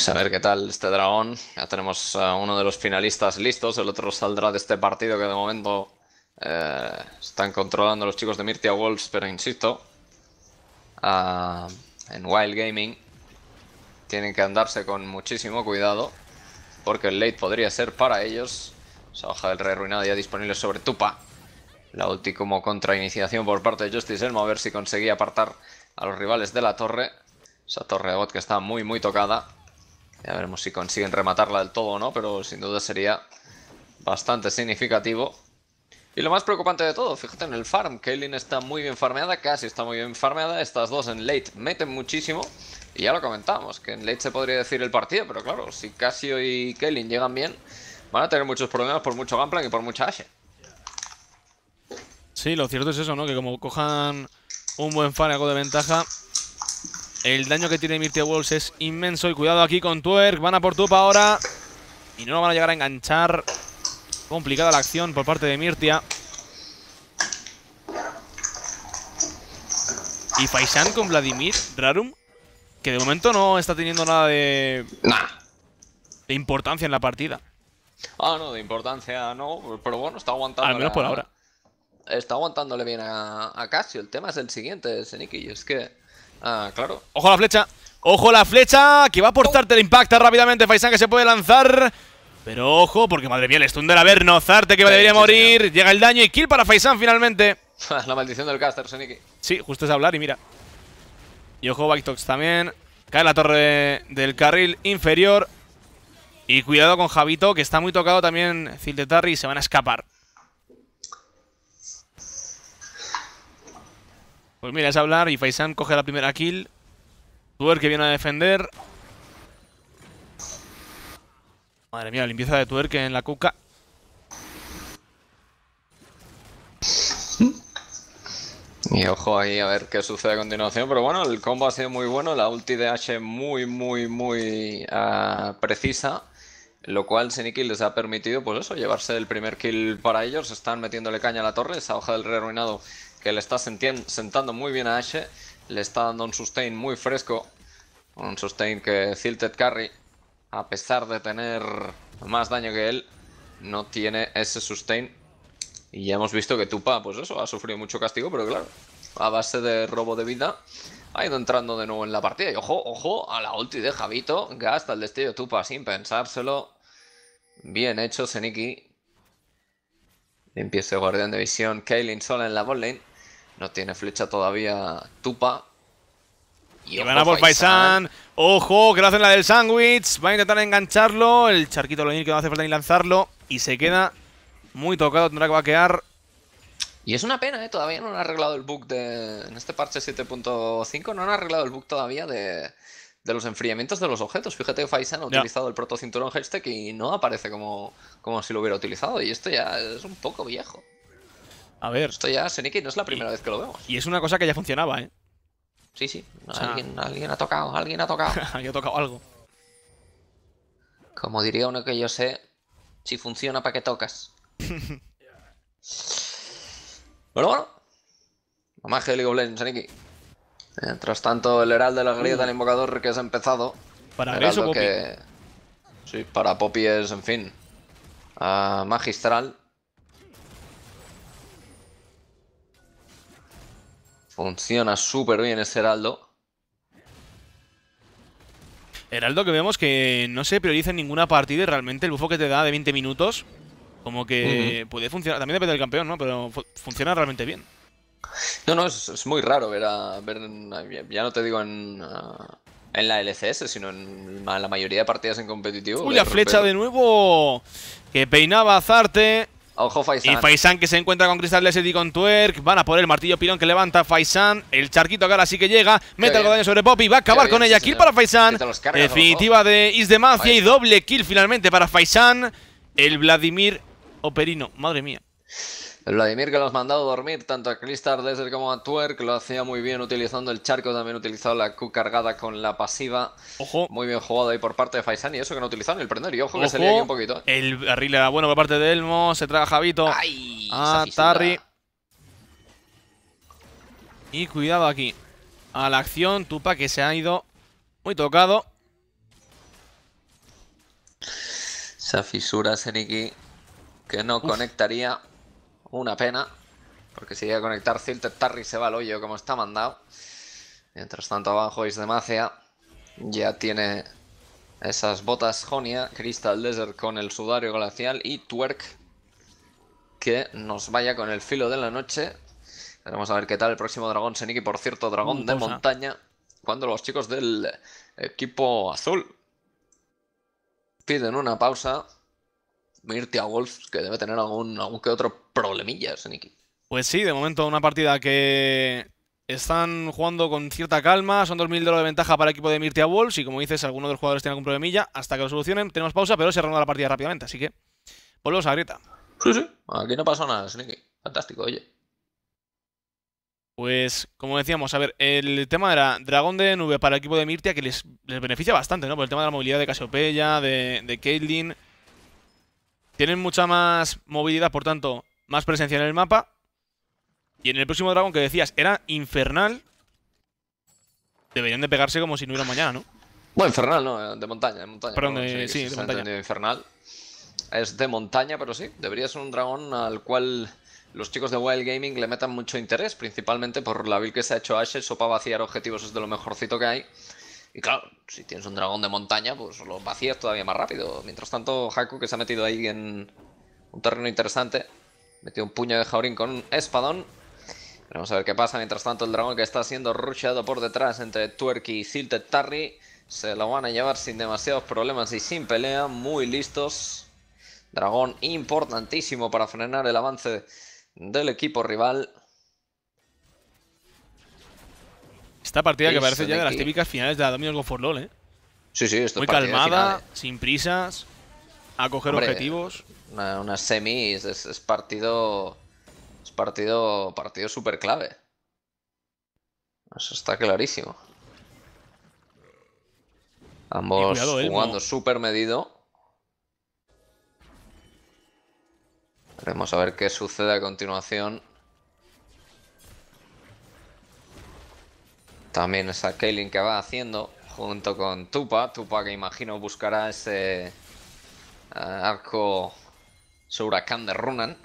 a ver qué tal este dragón. Ya tenemos a uno de los finalistas listos. El otro saldrá de este partido que de momento eh, están controlando los chicos de Mirtia Wolves, pero insisto, ah, en Wild Gaming tienen que andarse con muchísimo cuidado porque el late podría ser para ellos. Esa hoja del rey arruinado ya disponible sobre Tupa. La ulti como contrainiciación por parte de Justice Elmo, a ver si conseguía apartar a los rivales de la torre. Esa torre de bot que está muy muy tocada. Ya veremos si consiguen rematarla del todo o no, pero sin duda sería bastante significativo. Y lo más preocupante de todo, fíjate en el farm, Kaylin está muy bien farmeada, casi está muy bien farmeada, estas dos en late meten muchísimo, y ya lo comentamos, que en late se podría decir el partido, pero claro, si Casio y Kaylin llegan bien, van a tener muchos problemas por mucho Gunplank y por mucha Ashe. Sí, lo cierto es eso, ¿no? Que como cojan un buen algo de ventaja, el daño que tiene Mirtia Wolves es inmenso. Y cuidado aquí con Twerk, van a por Tupa ahora. Y no lo van a llegar a enganchar. Complicada la acción por parte de Mirtia. Y Faisan con Vladimir Rarum, que de momento no está teniendo nada de... nada De importancia en la partida. Ah, no, de importancia no, pero bueno, está aguantando. Al menos por ahora está aguantándole bien a, a, Casio. El tema es el siguiente, Seniki, es que... Ah, claro. ¡Ojo a la flecha! ¡Ojo a la flecha! Que va a aportarte el impacta rápidamente. Faisan que se puede lanzar... Pero ojo, porque madre mía, el stun a ver. Zarte que debería morir, llega el daño y kill para Faisan finalmente. la maldición del caster, Seniki. Sí, justo es hablar y mira. Y ojo, Bactox también. Cae la torre del carril inferior. Y cuidado con Javito, que está muy tocado también Zildetarri y se van a escapar. Pues mira, es hablar y Faisan coge la primera kill. Tuer que viene a defender. Madre mía, limpieza de Tuer que en la cuca. Y ojo ahí a ver qué sucede a continuación. Pero bueno, el combo ha sido muy bueno. La ulti de H muy, muy, muy ah, precisa. Lo cual Seniki les ha permitido, pues eso, llevarse el primer kill para ellos. Están metiéndole caña a la torre. Esa hoja del re arruinado que le está sentando muy bien a Ashe. Le está dando un sustain muy fresco. Un sustain que Zilted Carry, a pesar de tener más daño que él, no tiene ese sustain. Y ya hemos visto que Tupa, pues eso, ha sufrido mucho castigo, pero claro, a base de robo de vida, ha ido entrando de nuevo en la partida. Y ojo, ojo, a la ulti de Javito, gasta el destello Tupa sin pensárselo. Bien hecho, Seniki. Empieza Guardián de Visión, Kaylin sola en la lane no tiene flecha todavía Tupa. Y, por Faisan. Ojo, que lo hacen la del sándwich. Va a intentar engancharlo. El charquito ni que no hace falta ni lanzarlo. Y se queda muy tocado. Tendrá que vaquear. Y es una pena, ¿eh? Todavía no han arreglado el bug de... En este parche 7.5 no han arreglado el bug todavía de... los enfriamientos de los objetos. Fíjate que Faisan ha utilizado el protocinturón Hextech y no aparece como... como si lo hubiera utilizado. Y esto ya es un poco viejo. A ver. Esto ya, Seniki, no es la primera vez que lo vemos. Y es una cosa que ya funcionaba, ¿eh? Sí, sí. alguien, ha tocado, alguien ha tocado. alguien ha tocado algo. Como diría uno que yo sé, si funciona, ¿para que tocas? bueno, bueno. La magia de League Mientras tanto, el heraldo de la grieta del uh. invocador que has empezado. ¿Para eso Que... Sí, para Poppy es, en fin, ah, magistral. Funciona súper bien ese heraldo. Heraldo que vemos que no se prioriza en ninguna partida y realmente el buffo que te da de 20 minutos como que puede funcionar. También depende del campeón, ¿no? Pero funciona realmente bien. No, no, es, muy raro ver a... ya no te digo en... Ah, la LCS, sino en la mayoría de partidas en competitivo. Uy, la flecha de nuevo que peinaba azarte Zarte. Ojo Y Faisan que se encuentra con cristal Lesset y con Twerk. Van a por el martillo pilón que levanta Faisan. El charquito acá así sí que llega. Mete el daño sobre Poppy. Va a acabar con ella. kill para Faisan. Este Definitiva de Is Y doble kill finalmente para Faisan. El Vladimir Operino. Madre mía. Vladimir que lo has mandado a dormir tanto a Crystal Desert como a Twerk, lo hacía muy bien utilizando el charco, también utilizado la Q cargada con la pasiva. Ojo. Muy bien jugado ahí por parte de Faisani, eso que no utilizaron el prender. Y ojo, que salía aquí un poquito. ¿eh? El barril era bueno por parte de Elmo, se traga Javito. Ay, ah, a Tarry. Y cuidado aquí. A la acción, Tupa que se ha ido muy tocado. Esa fisura, Seniki, que no conectaría. Una pena. Porque si llega a conectar Zilted Tarry se va al hoyo como está mandado. Mientras tanto abajo es de Ya tiene esas botas Jonia. Crystal Desert con el sudario glacial. Y Twerk que nos vaya con el filo de la noche. Vamos a ver qué tal el próximo dragón Seniki. Por cierto, dragón mm, de montaña. Cuando los chicos del equipo azul piden una pausa Mirtia Wolf, que debe tener algún, que otro problemilla, Sneaky. Pues sí, de momento una partida que están jugando con cierta calma, son 2.000 dólares de ventaja para el equipo de Mirtia Wolf y como dices, alguno de los jugadores tiene algún problemilla, hasta que lo solucionen, tenemos pausa, pero se la partida rápidamente, así que volvemos a grieta. Sí, sí, aquí no pasa nada, Sneaky. Fantástico, oye. Pues, como decíamos, a ver, el tema era dragón de nube para el equipo de Mirtia, que les, beneficia bastante, ¿no? Por el tema de la movilidad de Casiopeya, de, de Caitlyn... Tienen mucha más movilidad, por tanto, más presencia en el mapa. Y en el próximo dragón que decías era infernal. Deberían de pegarse como si no hubiera mañana, ¿no? Bueno, infernal, no, eh, de montaña, de montaña. Perdón, de, sí, de montaña. Es de montaña, pero sí, debería ser un dragón al cual los chicos de Wild Gaming le metan mucho interés, principalmente por la build que se ha hecho Ashes, para vaciar objetivos es de lo mejorcito que hay. Y claro, si tienes un dragón de montaña, pues lo vacías todavía más rápido. Mientras tanto, Haku, que se ha metido ahí en un terreno interesante, metió un puño de Jaurín con un espadón. Vamos a ver qué pasa. Mientras tanto, el dragón que está siendo rushado por detrás entre Twerky y Zilted Tarry se lo van a llevar sin demasiados problemas y sin pelea. Muy listos. Dragón importantísimo para frenar el avance del equipo rival. Esta partida que parece ya de, las típicas finales de la Dominos for LOL, ¿eh? Sí, sí, esto Muy calmada, ¿eh? sin prisas, a coger objetivos. Una, unas semis, es, partido. Es partido. Partido súper clave. Eso está clarísimo. Ambos jugando súper medido. Veremos a ver qué sucede a continuación. También esa Kaylin que va haciendo junto con Tupa. Tupa que imagino buscará ese eh, arco, su de Runan.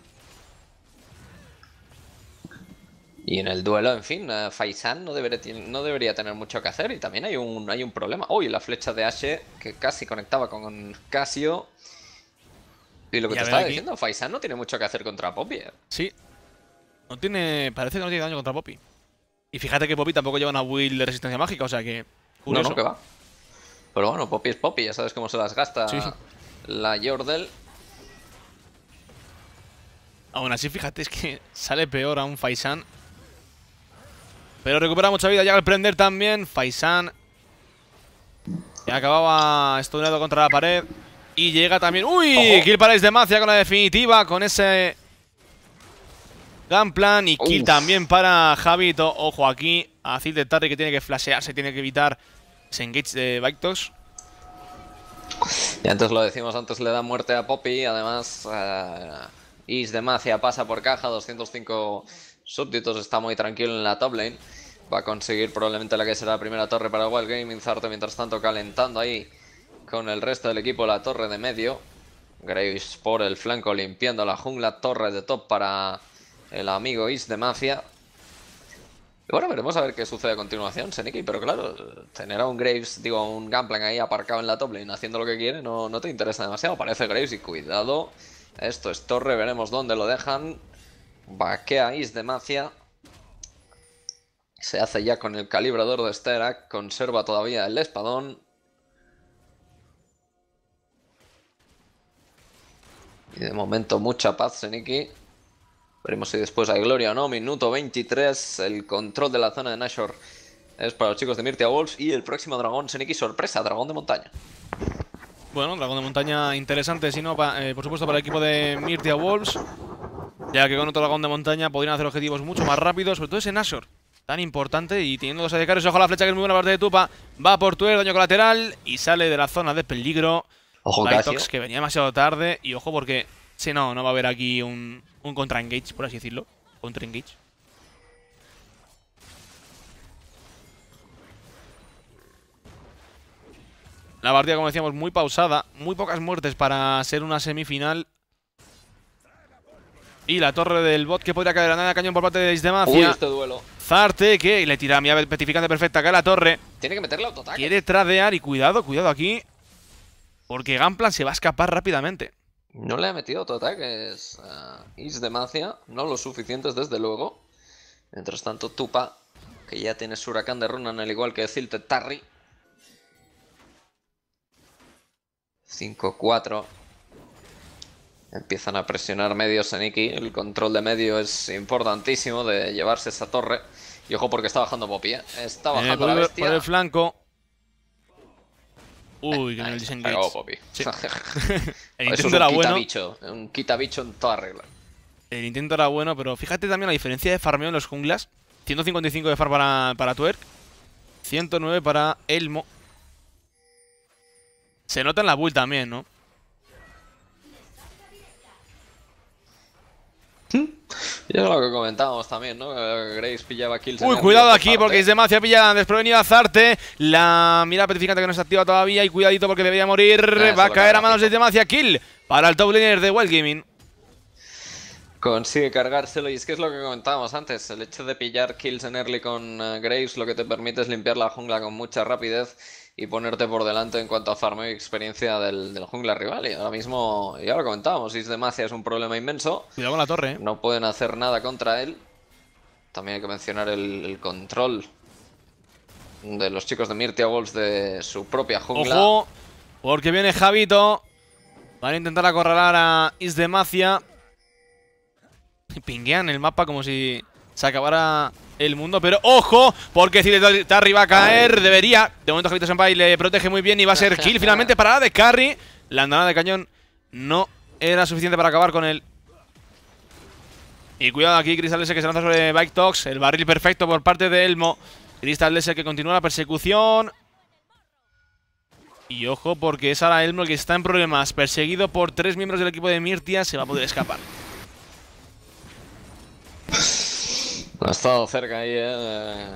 Y en el duelo, en fin, eh, Faisan no debería, tener mucho que hacer y también hay un, hay un problema. Uy, la flecha de H que casi conectaba con Casio. Y lo que te estaba diciendo, Faisan no tiene mucho que hacer contra Poppy. Eh. Sí. No tiene. Parece que no tiene daño contra Poppy. Y fíjate que Poppy tampoco lleva una build de resistencia mágica, o sea que. Curioso. No, no, que va. Pero bueno, Poppy es Poppy, ya sabes cómo se las gasta la Jordel. Aún así, fíjate, es que sale peor a un Faisan. Pero recupera mucha vida, llega el prender también. Faisan. Ya acababa estudiando contra la pared. Y llega también. ¡Uy! Ojo. Kill para de Macia con la definitiva. Con ese Plan y kill también para Javito. Ojo aquí, a Cid de Tarry que tiene que flashearse, tiene que evitar ese engage de Victos. Y antes lo decimos, antes le da muerte a Poppy, además Is eh, de Macia pasa por caja, 205 súbditos, está muy tranquilo en la top lane. Va a conseguir probablemente la que será la primera torre para Wild Gaming. Zarte mientras tanto calentando ahí con el resto del equipo la torre de medio. Graves por el flanco limpiando la jungla, torre de top para el amigo Is de Mafia. Y bueno, veremos a ver qué sucede a continuación, Seneki, pero claro, tener a un Graves, digo, un Gunplank ahí aparcado en la top lane haciendo lo que quiere no, no te interesa demasiado, parece Graves y cuidado, esto es torre, veremos dónde lo dejan, vaquea Is de Mafia, se hace ya con el calibrador de Sterak, conserva todavía el espadón, y de momento mucha paz, Seneki. Veremos si después hay gloria o no. Minuto 23, el control de la zona de Nashor es para los chicos de Mirtia Wolves y el próximo dragón Seneki sorpresa, dragón de montaña. Bueno, dragón de montaña interesante, si no, eh, por supuesto para el equipo de Mirtia Wolves, ya que con otro dragón de montaña podrían hacer objetivos mucho más rápidos, sobre todo ese Nashor. Tan importante y teniendo dos adicares, ojo a la flecha que es muy buena parte de Tupa. Va por Tuer, daño colateral y sale de la zona de peligro. Ojo, que venía demasiado tarde y ojo porque si no, no va a haber aquí un, un contra-engage, por así decirlo. Contra-engage. La partida, como decíamos, muy pausada. Muy pocas muertes para ser una semifinal. Y la torre del bot que podría caer a nada cañón por parte de Isdemacia. este Zarte que le tira a mi petrificante perfecta acá a la torre. Tiene que meterla autoataque. Quiere tradear y cuidado, cuidado aquí. Porque Gamplan se va a escapar rápidamente. No le ha metido otro ataque es eh, de Macia, no lo suficientes desde luego. Mientras tanto, Tupa, que ya tiene huracán de Runan al igual que decirte Tarry. 5-4. Empiezan a presionar medios en Iki. El control de medio es importantísimo de llevarse esa torre. Y ojo porque está bajando Poppy, ¿eh? Está eh, bajando la bestia. por el flanco. Uy, que me el disengage. el intento era bueno. un quita bicho en toda regla. El intento era bueno, pero fíjate también la diferencia de farmeo en los junglas. 155 de far para, para Twerk. 109 para Elmo. Se nota en la build también, ¿no? ¿Mm? Y es lo que comentábamos también, ¿no? Grace pillaba kills. Uy, cuidado aquí, porque Isdemacia pilla desprevenido a Zarte. La mira petrificante que no se activa todavía. Y cuidadito porque debería morir. Va a caer a manos de Isdemacia. Kill para el top laner de Wild Gaming. Consigue cargárselo y es que es lo que comentábamos antes, el hecho de pillar kills en early con eh, Graves lo que te permite es limpiar la jungla con mucha rapidez y ponerte por delante en cuanto a farmeo y experiencia del, jungla rival. Y ahora mismo, ya lo comentábamos, Isdemacia es un problema inmenso. Cuidado con la torre. Eh. No pueden hacer nada contra él. También hay que mencionar el, control de los chicos de Mirtia Wolves de su propia jungla. ¡Ojo! Porque viene Javito. Van a intentar acorralar a Is de Isdemacia. Y pinguean el mapa como si se acabara el mundo. Pero ojo, porque si Tarry va a caer, debería. De momento Javito Senpai le protege muy bien y va a ser kill finalmente para la de Carry. La andanada de cañón no era suficiente para acabar con él. Y cuidado aquí, Crystal que se lanza sobre Bike Tox. El barril perfecto por parte de Elmo. Crystal que continúa la persecución. Y ojo, porque es ahora Elmo el que está en problemas. Perseguido por tres miembros del equipo de Mirtia, se va a poder escapar. Ha estado cerca ahí, eh.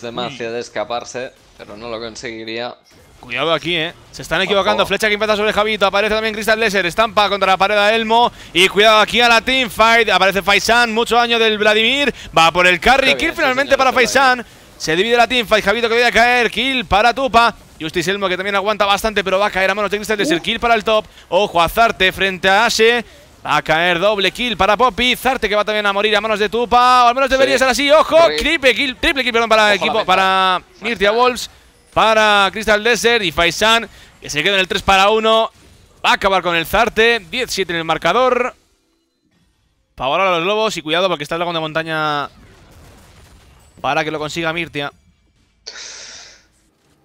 demasiado de escaparse, pero no lo conseguiría. Cuidado aquí, ¿eh? Se están equivocando. Flecha que impacta sobre Javito. Aparece también Crystal Lesser. Estampa contra la pared a Elmo. Y cuidado aquí a la team fight. Aparece Faisan. Mucho daño del Vladimir. Va por el carry. Kill finalmente para Faisan. Se divide la team fight. Javito que voy a caer. Kill para Tupa. Justice Elmo que también aguanta bastante, pero va a caer a manos de Crystal Lesser. Kill para el top. Ojo a Zarte frente a Ashe. Va a caer doble kill para Poppy. Zarte que va también a morir a manos de Tupa. O al menos debería ser así. ¡Ojo! Triple kill, perdón, para Ojo equipo, para Mirtia Wolves, para Crystal Desert y Faisan, que se queda en el 3 para 1. Va a acabar con el Zarte. 10-7 en el marcador. volar a los lobos y cuidado porque está el dragón de montaña para que lo consiga Mirtia.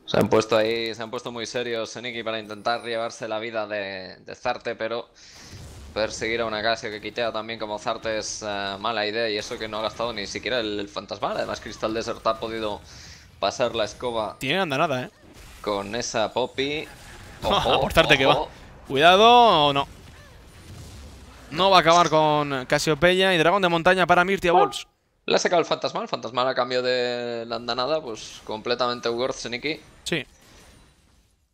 Se han puesto ahí, se han puesto muy serios, Seniki, para intentar llevarse la vida de Zarte, pero seguir a una casa que quitea también como Zarte es eh, mala idea y eso que no ha gastado ni siquiera el, Fantasmal. fantasma. Además, Crystal Desert ha podido pasar la escoba. Tiene andanada, ¿eh? Con esa Poppy. Ojo, Zarte que va. Cuidado o no. No va a acabar con Casiopeya y Dragón de Montaña para Mirtia ah. Balls. Le ha sacado el Fantasmal. el fantasma a cambio de la andanada, pues completamente worth, Sneaky. Sí.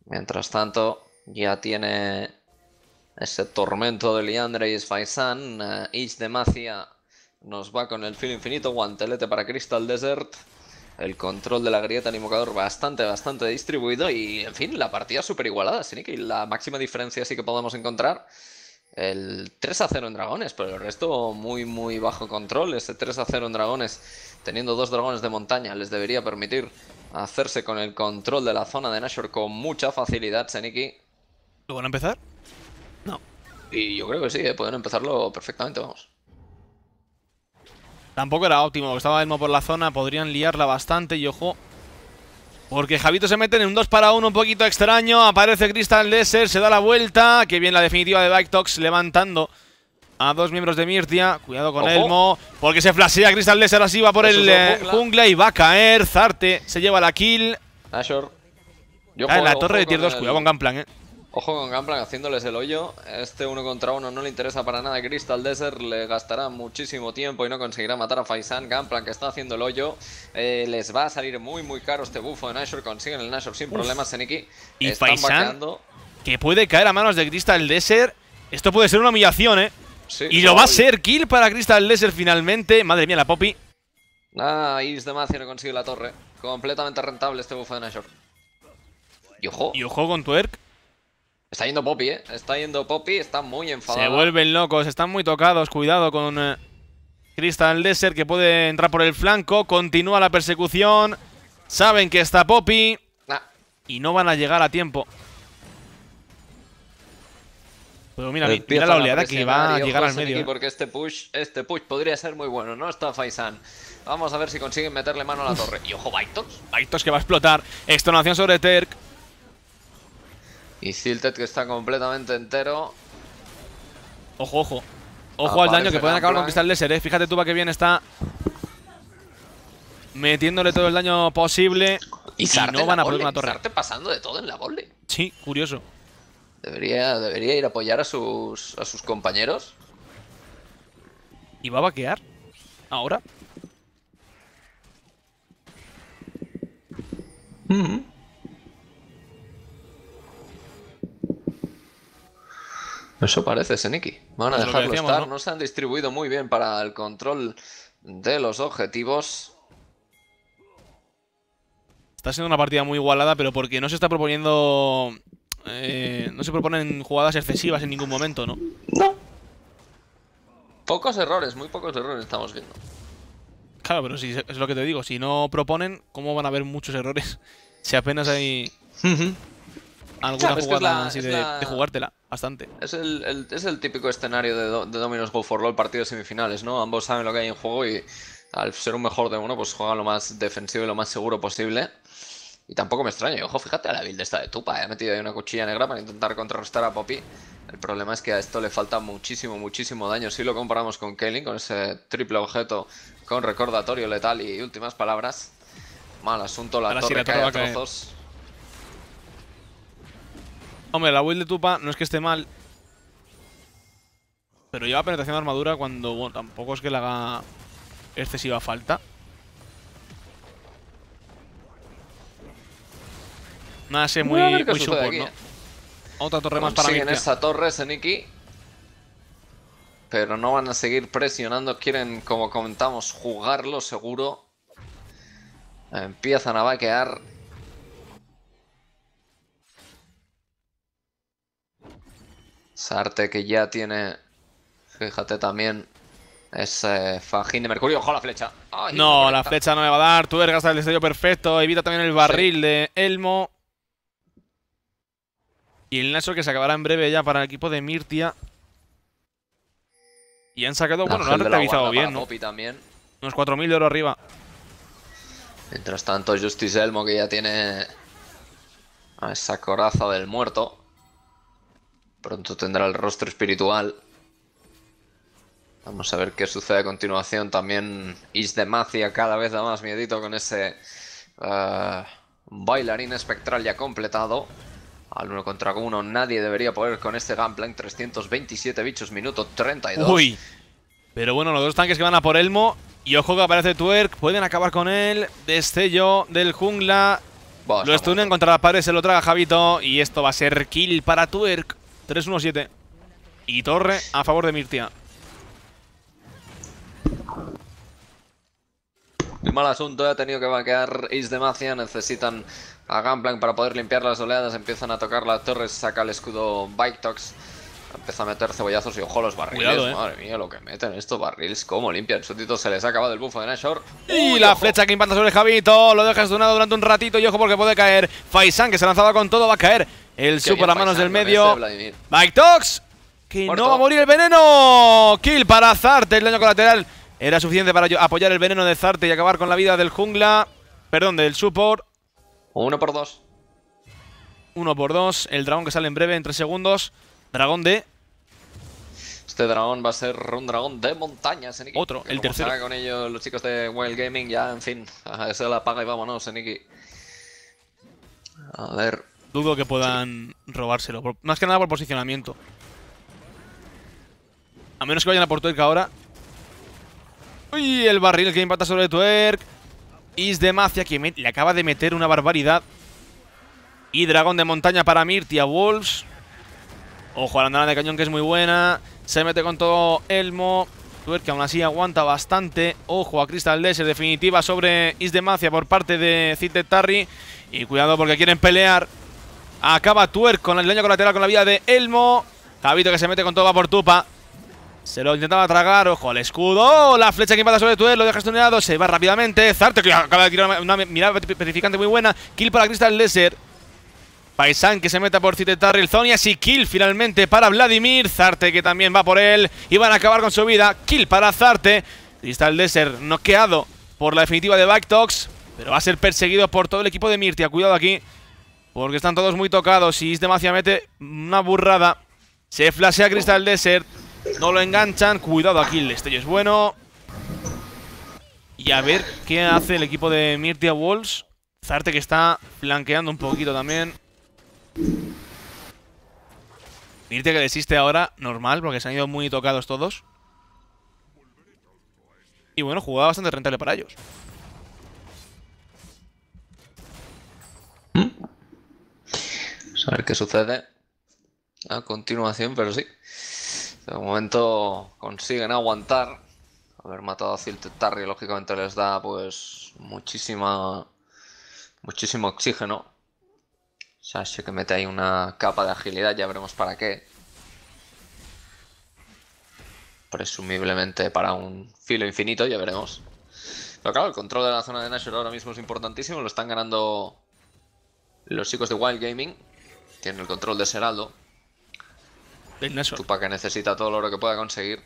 Mientras tanto, ya tiene ese tormento de Liandre y Sfaisan. Uh, eh, de Macia nos va con el filo infinito. Guantelete para Crystal Desert. El control de la grieta en invocador bastante, bastante distribuido. Y, en fin, la partida súper igualada, La máxima diferencia sí que podemos encontrar. El 3 a 0 en dragones, pero el resto muy, muy bajo control. Ese 3 a 0 en dragones, teniendo dos dragones de montaña, les debería permitir hacerse con el control de la zona de Nashor con mucha facilidad, Seniki. ¿Lo van a empezar? Y yo creo que sí, eh, pueden empezarlo perfectamente, vamos. Tampoco era óptimo, estaba Elmo por la zona, podrían liarla bastante y ojo. Porque Javito se mete en un 2 para 1 un poquito extraño, aparece Crystal lesser se da la vuelta, que bien la definitiva de Biktox levantando a dos miembros de Mirtia. Cuidado con Elmo. Porque se flashea Crystal lesser Así va por el eh, jungla y va a caer. Zarte se lleva la kill. Ah, en la torre de tier 2. Cuidado con Gamplan, eh. Ojo con Gamplan haciéndoles el hoyo. Este uno contra uno no le interesa para nada. Crystal Desert le gastará muchísimo tiempo y no conseguirá matar a Faisan. Gamplan que está haciendo el hoyo. Eh, les va a salir muy muy caro este bufo de Nashor. Consiguen el Nashor sin problemas, Seniki. Y Faisan que puede caer a manos de Crystal Desert. Esto puede ser una humillación, ¿eh? y lo va a ser kill para Crystal Desert finalmente. Madre mía, la Poppy. Ah, Is de Macio no consigue la torre. Completamente rentable este buffo de Nashor. Y ojo. Y ojo con Twerk. Está yendo Poppy, ¿eh? Está yendo Poppy, está muy enfadado. Se vuelven locos, están muy tocados. Cuidado con eh, Crystal Desert, que puede entrar por el flanco. Continúa la persecución. Saben que está Poppy. Ah. Y no van a llegar a tiempo. Pero mira, mira la oleada que va a llegar al medio. ¿eh? Porque este push, este push podría ser muy bueno, ¿no? Está Faisan. Vamos a ver si consiguen meterle mano a la torre. Y ojo, Baitos. Baitos que va a explotar. Extonación sobre Terk. Y Silted que está completamente entero. Ojo, ojo. Ojo al daño que pueden acabar con Cristal Lesser, eh. Fíjate tú va que bien está metiéndole todo el daño posible. Y, no van a poner una torre. pasando de todo en la volley. Sí, curioso. Debería, debería ir a apoyar a sus, a sus compañeros. ¿Y va a vaquear? ¿Ahora? Mm-hmm. Eso parece, Seniki. Van a pues dejarlo estar. ¿no? se han distribuido muy bien para el control de los objetivos. Está siendo una partida muy igualada, pero porque no se está proponiendo. Eh, no se proponen jugadas excesivas en ningún momento, ¿no? No. Pocos errores, muy pocos errores estamos viendo. Claro, pero es lo que te digo, si no proponen, ¿cómo van a haber muchos errores? Si apenas hay. alguna jugada así de jugártela bastante. Es el, es el típico escenario de, Dominos Go for LOL partido de semifinales, ¿no? Ambos saben lo que hay en juego y al ser un mejor de uno, pues juegan lo más defensivo y lo más seguro posible. Y tampoco me extraño, ojo, fíjate a la build esta de Tupa, ha eh, metido ahí una cuchilla negra para intentar contrarrestar a Poppy. El problema es que a esto le falta muchísimo, muchísimo daño. Si lo comparamos con kelly con ese triple objeto, con recordatorio letal y últimas palabras. Mal asunto, la torre trozos. Hombre, la build de Tupa no es que esté mal. Pero lleva penetración de armadura cuando bueno, tampoco es que le haga excesiva falta. Nada, sé, muy, muy ¿no? Eh. Otra torre más para mí. Siguen esta torre, Seniki. Pero no van a seguir presionando. Quieren, como comentamos, jugarlo seguro. Empiezan a vaquear Sarte que ya tiene, fíjate también, ese fajín de mercurio. ¡Ojo la flecha! no, la flecha no me va a dar. Tú vergas el destello perfecto. Evita también el barril de Elmo. Y el Naso que se acabará en breve ya para el equipo de Mirtia. Y han sacado, bueno, lo han revisado bien, También. Unos 4.000 de oro arriba. Mientras tanto, Justice Elmo que ya tiene a esa coraza del muerto. Pronto tendrá el rostro espiritual. Vamos a ver qué sucede a continuación. También is Mafia cada vez da más miedito con ese eh, bailarín espectral ya completado. Al uno contra uno, nadie debería poder con este Gunplank. 327 bichos, minuto 32. Uy. Pero bueno, los dos tanques que van a por Elmo. Y ojo que aparece Twerk. Pueden acabar con él. Destello del jungla. lo contra la pared, se lo traga Javito. Y esto va a ser kill para Twerk. 3-1-7. Y torre a favor de Mirtia. El mal asunto, ha tenido que vaquear is de Macia, necesitan a Gunplank para poder limpiar las oleadas, empiezan a tocar las torres, saca el escudo Tox. empieza a meter cebollazos y ojo los barriles, eh. madre mía lo que meten estos barriles, cómo limpian, tito. se les ha acabado el buffo de Nashor. Y la flecha que impacta sobre Javito, lo deja lado durante un ratito y ojo porque puede caer, Faisan que se lanzaba con todo va a caer, el super a manos del medio. Mike Tox. Que no va a morir el veneno. Kill para Zarte. El daño colateral era suficiente para apoyar el veneno de Zarte y acabar con la vida del jungla. Perdón, del support. Uno por dos. Uno por dos. El dragón que sale en breve en tres segundos. Dragón de este dragón va a ser un dragón de montaña, Seniki. Otro, el tercero. con ellos los chicos de Wild Gaming, ya, en fin. la paga y vámonos, Seniki. A ver. Dudo que puedan robárselo. más que nada por posicionamiento. A menos que vayan a por Twerk ahora. Uy, el barril que impacta sobre Twerk. Is de Macia que le acaba de meter una barbaridad. Y dragón de montaña para Mirtia Wolves. Ojo a la andana de cañón que es muy buena. Se mete con todo Elmo. Twerk aún así aguanta bastante. Ojo a Crystal Desert definitiva sobre Is de Macia por parte de Cid de Tarry. Y cuidado porque quieren pelear. Acaba Tuer con el daño colateral con la vida de Elmo. Javito, que se mete con todo va por Tupa. Se lo intentaba tragar, ojo al escudo. La flecha que impacta sobre Tuer, lo deja estoneado se va rápidamente. Zarte que acaba de tirar una mirada petrificante muy buena. Kill para Crystal Lesser. Paisan que se mete por Cite el Zonias y kill finalmente para Vladimir. Zarte que también va por él y van a acabar con su vida. Kill para Zarte. Crystal Desert noqueado por la definitiva de Backtox. Pero va a ser perseguido por todo el equipo de Mirtia. Cuidado aquí. Porque están todos muy tocados y es mete una burrada. Se flashea Crystal Desert. No lo enganchan. Cuidado aquí, el destello es bueno. Y a ver qué hace el equipo de Mirtia Walls. Zarte que está blanqueando un poquito también. Mirtia que desiste ahora, normal, porque se han ido muy tocados todos. Y bueno, jugaba bastante rentable para ellos. a ver qué sucede a continuación, pero sí. De momento consiguen aguantar. Haber matado a Tarry lógicamente les da pues muchísima muchísimo oxígeno. Sashi que mete ahí una capa de agilidad, ya veremos para qué. Presumiblemente para un filo infinito, ya veremos. Pero claro, el control de la zona de Nashor ahora mismo es importantísimo. Lo están ganando los chicos de Wild Gaming. Tiene el control de Seraldo. Tupac que necesita todo lo oro que pueda conseguir.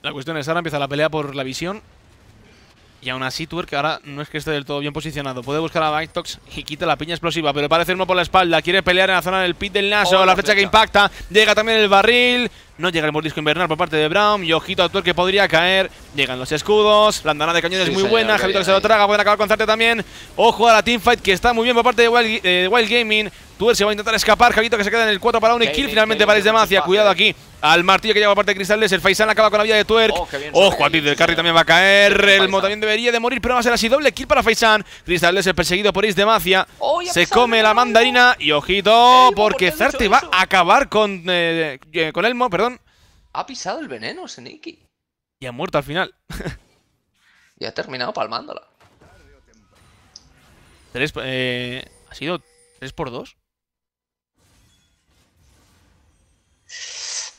La cuestión es ahora empieza la pelea por la visión. Y aún así, Twerk ahora no es que esté del todo bien posicionado. Puede buscar a Victox y quita la piña explosiva. Pero parece uno por la espalda. Quiere pelear en la zona del pit del Naso. la, flecha, que impacta. Llega también el barril. No llega el mordisco invernal por parte de Brown. Y ojito a que podría caer. Llegan los escudos. La andanada de cañones es muy buena. Javito que se lo traga. Pueden acabar con Zarte también. Ojo a la teamfight que está muy bien por parte de Wild, eh, Gaming. Tuer se va a intentar escapar. Javito que se queda en el 4 para 1 y kill finalmente parece de Mafia. Cuidado aquí al martillo que lleva parte de cristales. El Faisan acaba con la vida de Twerk. Oh, Ojo, a del Carry también va a caer. El Mo también debería de morir, pero va a ser así. Doble kill para Faisan. Cristales es perseguido por Is de mafia. Oh, Se come la mandarina. Y ojito, porque Zarte va a acabar con, eh, eh, con Elmo, perdón. Ha pisado el veneno, Seneki. Y ha muerto al final. y ha terminado palmándola. Tres, eh, ha sido 3 por 2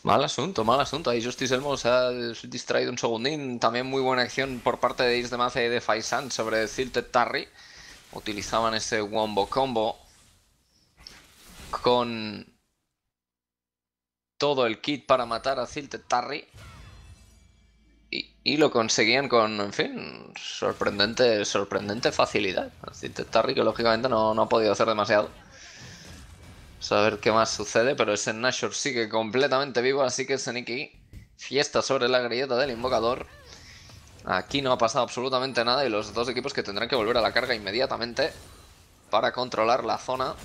Mal asunto, mal asunto. Ahí Justice Elmo se ha distraído un segundín. También muy buena acción por parte de Ace de y de Faisan sobre Zilted Tarry. Utilizaban ese Wombo Combo con todo el kit para matar a Zilted Tarry. Y, lo conseguían con, en fin, sorprendente, sorprendente facilidad. Tilted Tarry que lógicamente no, no ha podido hacer demasiado a ver qué más sucede, pero ese Nashor sigue completamente vivo, así que Seniki, fiesta sobre la grieta del invocador. Aquí no ha pasado absolutamente nada y los dos equipos que tendrán que volver a la carga inmediatamente para controlar la zona.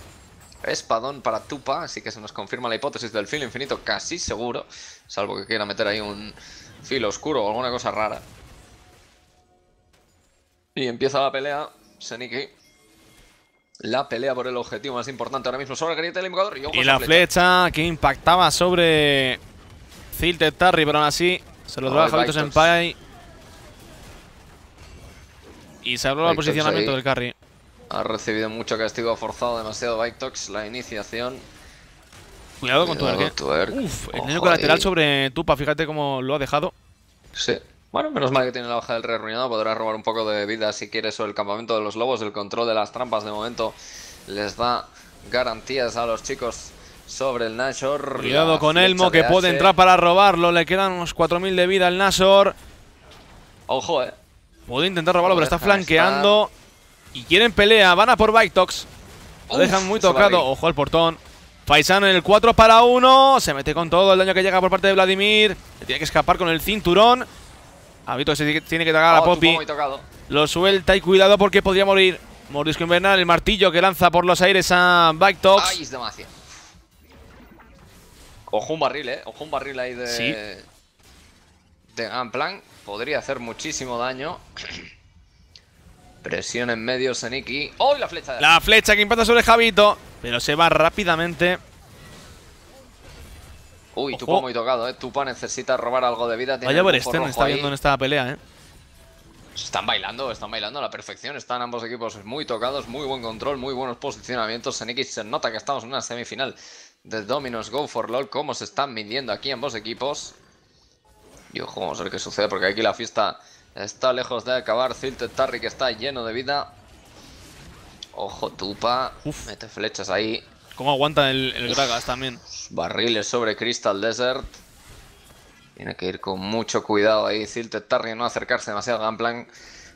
Espadón para Tupa, así que se nos confirma la hipótesis del filo infinito casi seguro, salvo que quiera meter ahí un filo oscuro o alguna cosa rara. Y empieza la pelea, Seniki la pelea por el objetivo más importante ahora mismo sobre la grieta del invocador. Y, y la flecha. que impactaba sobre Filter Tarry, pero aún así se lo trabaja en Senpai. Y se habló el posicionamiento del carry. Ha recibido mucho castigo, forzado demasiado bytox la iniciación. Cuidado con tu Uf, el daño colateral sobre Tupa, fíjate cómo lo ha dejado. Sí, bueno, menos mal que tiene la hoja del rey podrá robar un poco de vida si quiere eso. el campamento de los lobos, el control de las trampas de momento les da garantías a los chicos sobre el Nashor. Cuidado con Elmo que puede entrar para robarlo, le quedan unos 4000 de vida al Nashor. Ojo, eh. Puede intentar robarlo, pero está flanqueando y quieren pelea, van a por Biktox. Lo dejan muy tocado, ojo al portón. Paisano en el 4 para 1, se mete con todo el daño que llega por parte de Vladimir. Le tiene que escapar con el cinturón. Habito se tiene que tocar a oh, Poppy. Lo suelta y cuidado porque podría morir. Mordisco Invernal, el martillo que lanza por los aires a Backtox. Ojo un barril, eh. Ojo un barril ahí de. Sí. De Amplank. Podría hacer muchísimo daño. Presión en medio, Seniki. ¡Oh, la flecha! La flecha que impacta sobre Javito. Pero se va rápidamente. Uy, Tupa muy tocado, ¿eh? Tupa necesita robar algo de vida. Tiene Vaya por este, eh, está viendo en esta pelea, ¿eh? Están bailando, están bailando a la perfección. Están ambos equipos muy tocados, muy buen control, muy buenos posicionamientos. En X se nota que estamos en una semifinal de Dominos Go for LOL. Cómo se están midiendo aquí ambos equipos. Y ojo, vamos a ver qué sucede, porque aquí la fiesta está lejos de acabar. Zilted Tarry que está lleno de vida. Ojo, Tupa. Mete flechas ahí. ¿Cómo aguanta el, Dragas Gragas también? Barriles sobre Crystal Desert. Tiene que ir con mucho cuidado ahí Zilted Target, no acercarse demasiado a plan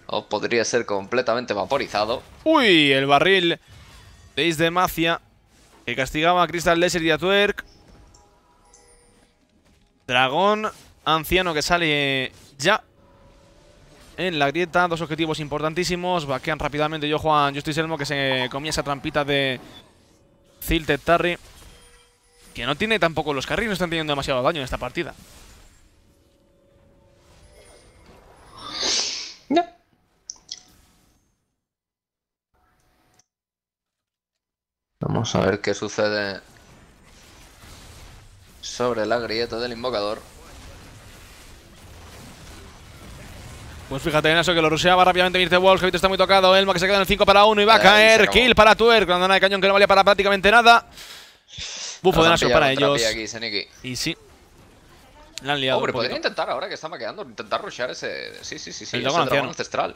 O podría ser completamente vaporizado. ¡Uy! El barril de de mafia Que castigaba a Crystal Desert y a Twerk. Dragón anciano que sale ya en la grieta. Dos objetivos importantísimos. Vaquean rápidamente yo, Juan estoy selmo que se comía esa trampita de Zilted Tarry. Que no tiene tampoco los carries, están teniendo demasiado daño en esta partida. Vamos a ver qué sucede sobre la grieta del invocador. Pues fíjate en eso que lo rusheaba rápidamente Mirce Wolf, que ahorita está muy tocado. Elma que se queda en el 5 para 1 y va a caer. Kill para Tuer, con de cañón que no valía para prácticamente nada. Bufo de Naso para ellos. y sí. La han liado. Hombre, podría intentar ahora que está maqueando, intentar rushear ese. Sí, sí, sí, sí. El ese dragón ancestral.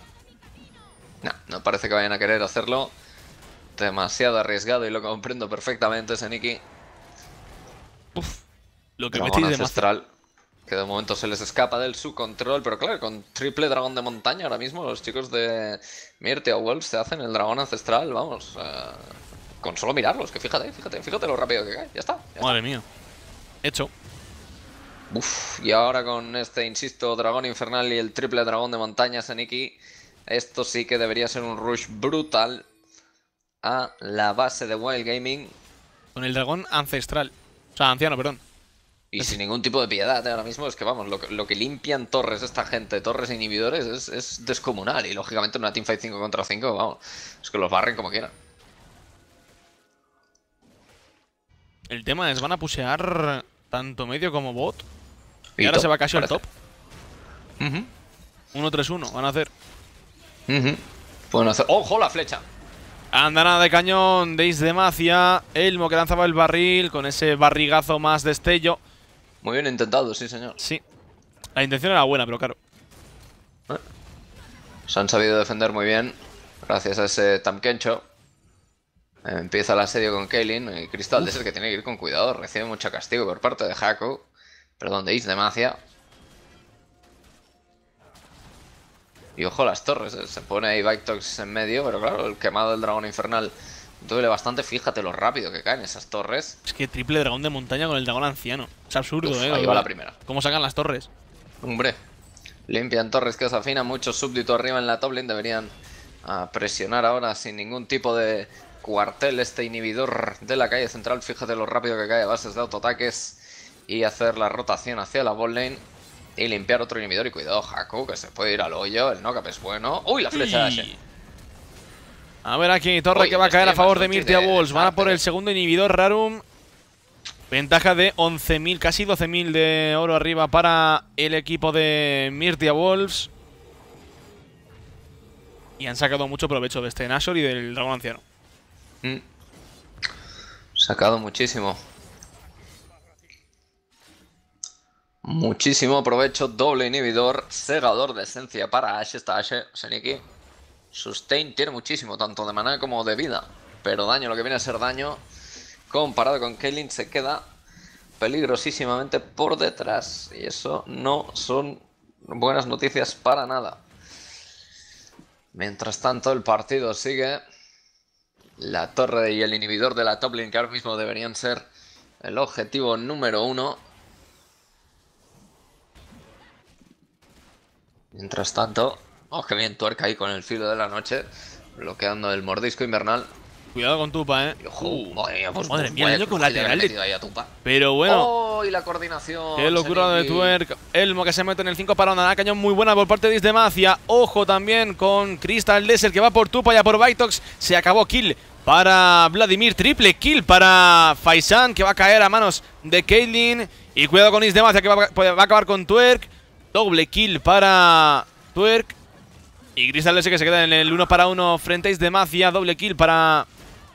No, no parece que vayan a querer hacerlo. Demasiado arriesgado y lo comprendo perfectamente ese Niki. Uf, lo que metí de ancestral que de momento se les escapa del su control, pero claro, con triple dragón de montaña ahora mismo los chicos de o Wolves se hacen el dragón ancestral, vamos, con solo mirarlos, que fíjate, fíjate, fíjate lo rápido que cae, ya está. Madre mía, hecho. Uf, y ahora con este, insisto, dragón infernal y el triple dragón de montaña, Saniki. esto sí que debería ser un rush brutal a la base de Wild Gaming. Con el dragón ancestral, o sea, anciano, perdón. Y sin ningún tipo de piedad ¿eh? ahora mismo es que vamos, lo, que limpian torres esta gente, torres inhibidores, es, descomunal. Y lógicamente en una teamfight 5 contra 5, vamos, es que los barren como quieran. El tema es, van a pusear tanto medio como bot. Y, ahora se va casi al top. 1-3-1, van a hacer. hacer. ¡Ojo la flecha! Andana de cañón de Macia, Elmo que lanzaba el barril con ese barrigazo más destello. Muy bien intentado, sí señor. Sí. La intención era buena, pero claro. Ah. Se han sabido defender muy bien gracias a ese Tamkencho. empieza el asedio con Kaelin y Cristal es el que tiene que ir con cuidado. Recibe mucho castigo por parte de Haku. Perdón, de Is de Y ojo las torres, eh, se pone ahí Viktox en medio, pero claro, el quemado del dragón infernal Duele bastante, fíjate lo rápido que caen esas torres. Es que triple dragón de montaña con el dragón anciano. Es absurdo, eh. Ahí va la primera. ¿Cómo sacan las torres? Hombre. Limpian torres que os afina Muchos súbditos arriba en la top lane. Deberían ah, presionar ahora sin ningún tipo de cuartel este inhibidor de la calle central. Fíjate lo rápido que cae a bases de autoataques. Y hacer la rotación hacia la bot lane. Y limpiar otro inhibidor. Y cuidado, Haku, que se puede ir al hoyo. El up es bueno. ¡Uy, la flecha de a ver aquí, Torre que va a caer a favor de Mirtia Wolves. Van por el segundo inhibidor, Rarum. Ventaja de 11.000, casi 12.000 de oro arriba para el equipo de Mirtia Wolves. Y han sacado mucho provecho de este Nashor y del dragón anciano. Mm. Sacado muchísimo. Muchísimo provecho, doble inhibidor, cegador de esencia para Ashe. Está Ashe, Seniki. Sustain tiene muchísimo, tanto de maná como de vida. Pero daño, lo que viene a ser daño, comparado con Kaylin, se queda peligrosísimamente por detrás. Y eso no son buenas noticias para nada. Mientras tanto, el partido sigue. La torre y el inhibidor de la top lane, que ahora mismo deberían ser el objetivo número uno. Mientras tanto, Vamos, oh, que bien tuerca ahí con el filo de la noche, bloqueando el mordisco invernal. Cuidado con Tupa, eh. Uh, madre mía, con pues, lateral. Pero bueno. Oh, y la coordinación. Qué locura de Twerk. Elmo que se mete en el 5 para Onda. Cañón muy buena por parte de Isdemacia. Ojo también con Crystal Desert que va por Tupa y a por Bytox. Se acabó kill para Vladimir. Triple kill para Faisan que va a caer a manos de Caitlyn. Y cuidado con Isdemacia que va a acabar con Twerk. Doble kill para Twerk. Y Crystal S que se queda en el 1 para 1 frente a Is de Doble kill para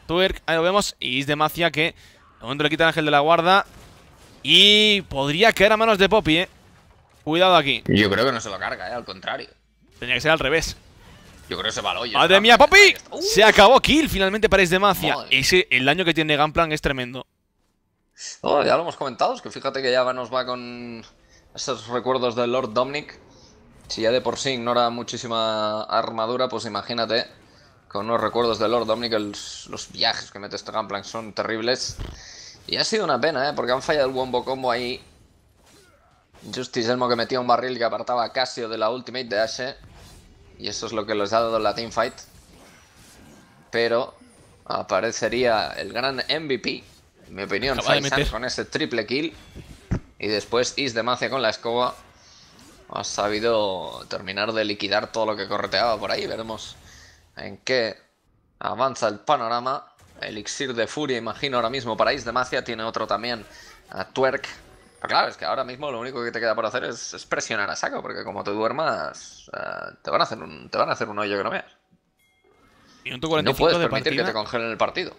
Twerk. Ahí lo vemos. Y Is de que de momento le quita el Ángel de la Guarda. Y podría caer a manos de Poppy, ¿eh? Cuidado aquí. Yo creo que no se lo carga, ¿eh? Al contrario. Tenía que ser al revés. Yo creo que se va al hoyo. ¡Madre mía, Poppy! Se acabó kill finalmente para Is de Ese, el daño que tiene Gunplan es tremendo. Oh, ya lo hemos comentado. Es que fíjate que ya nos va con esos recuerdos del Lord Dominic. Si ya de por sí ignora muchísima armadura, pues imagínate, con unos recuerdos de Lord Omnic, los viajes que mete este Gunplank son terribles. Y ha sido una pena, ¿eh? porque han fallado el Wombo Combo ahí. Justice Elmo que metía un barril que apartaba a Casio de la Ultimate de Ashe. Y eso es lo que les ha dado la teamfight. Pero aparecería el gran MVP, en mi opinión, Faisan, con ese triple kill. Y después Is de Macia con la escoba. Has sabido terminar de liquidar todo lo que correteaba por ahí. Veremos en qué avanza el panorama. Elixir de Furia, imagino, ahora mismo para Macia Tiene otro también a Twerk. claro, es que ahora mismo lo único que te queda por hacer es, presionar a saco, porque como te duermas, eh, te, van a hacer un, te van a hacer un hoyo que no veas. puedes permitir que te congelen el partido.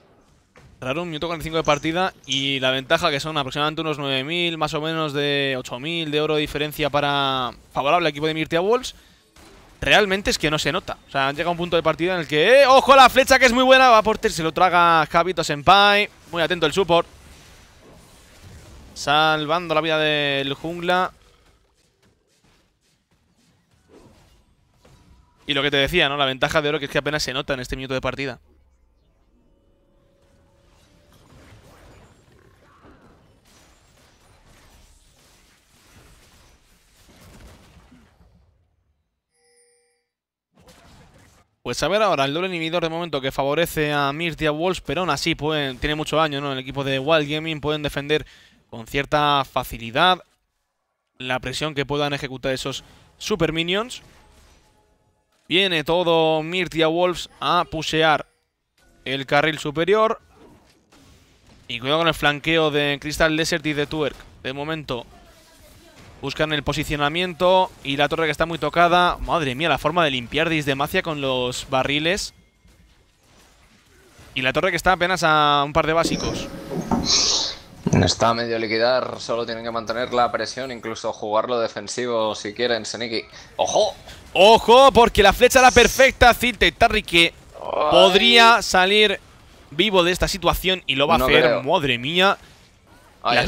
Raro, un minuto 45 de partida y la ventaja que son aproximadamente unos 9.000, más o menos de 8.000 de oro de diferencia para favorable equipo de Mirtia Wolves. Realmente es que no se nota. O sea, llega un punto de partida en el que... Eh, ¡Ojo la flecha que es muy buena! Va por se lo traga Javito Senpai. Muy atento el support. Salvando la vida del jungla. Y lo que te decía, ¿no? La ventaja de oro que es que apenas se nota en este minuto de partida. Pues a ver ahora, el doble inhibidor de momento que favorece a Myrtia Wolves, pero aún así tiene mucho daño, ¿no? El equipo de Wild Gaming pueden defender con cierta facilidad la presión que puedan ejecutar esos Super Minions. Viene todo Mirtia Wolves a pushear el carril superior. Y cuidado con el flanqueo de Crystal Desert y de Twerk. De momento Buscan el posicionamiento y la torre que está muy tocada. Madre mía, la forma de limpiar de con los barriles. Y la torre que está apenas a un par de básicos. Está medio liquidar, solo tienen que mantener la presión, incluso jugarlo defensivo si quieren, Seniki. ¡Ojo! ¡Ojo! Porque la flecha era perfecta, Zilte Tarry que podría salir vivo de esta situación y lo va a hacer. ¡Madre mía! ¡Ay,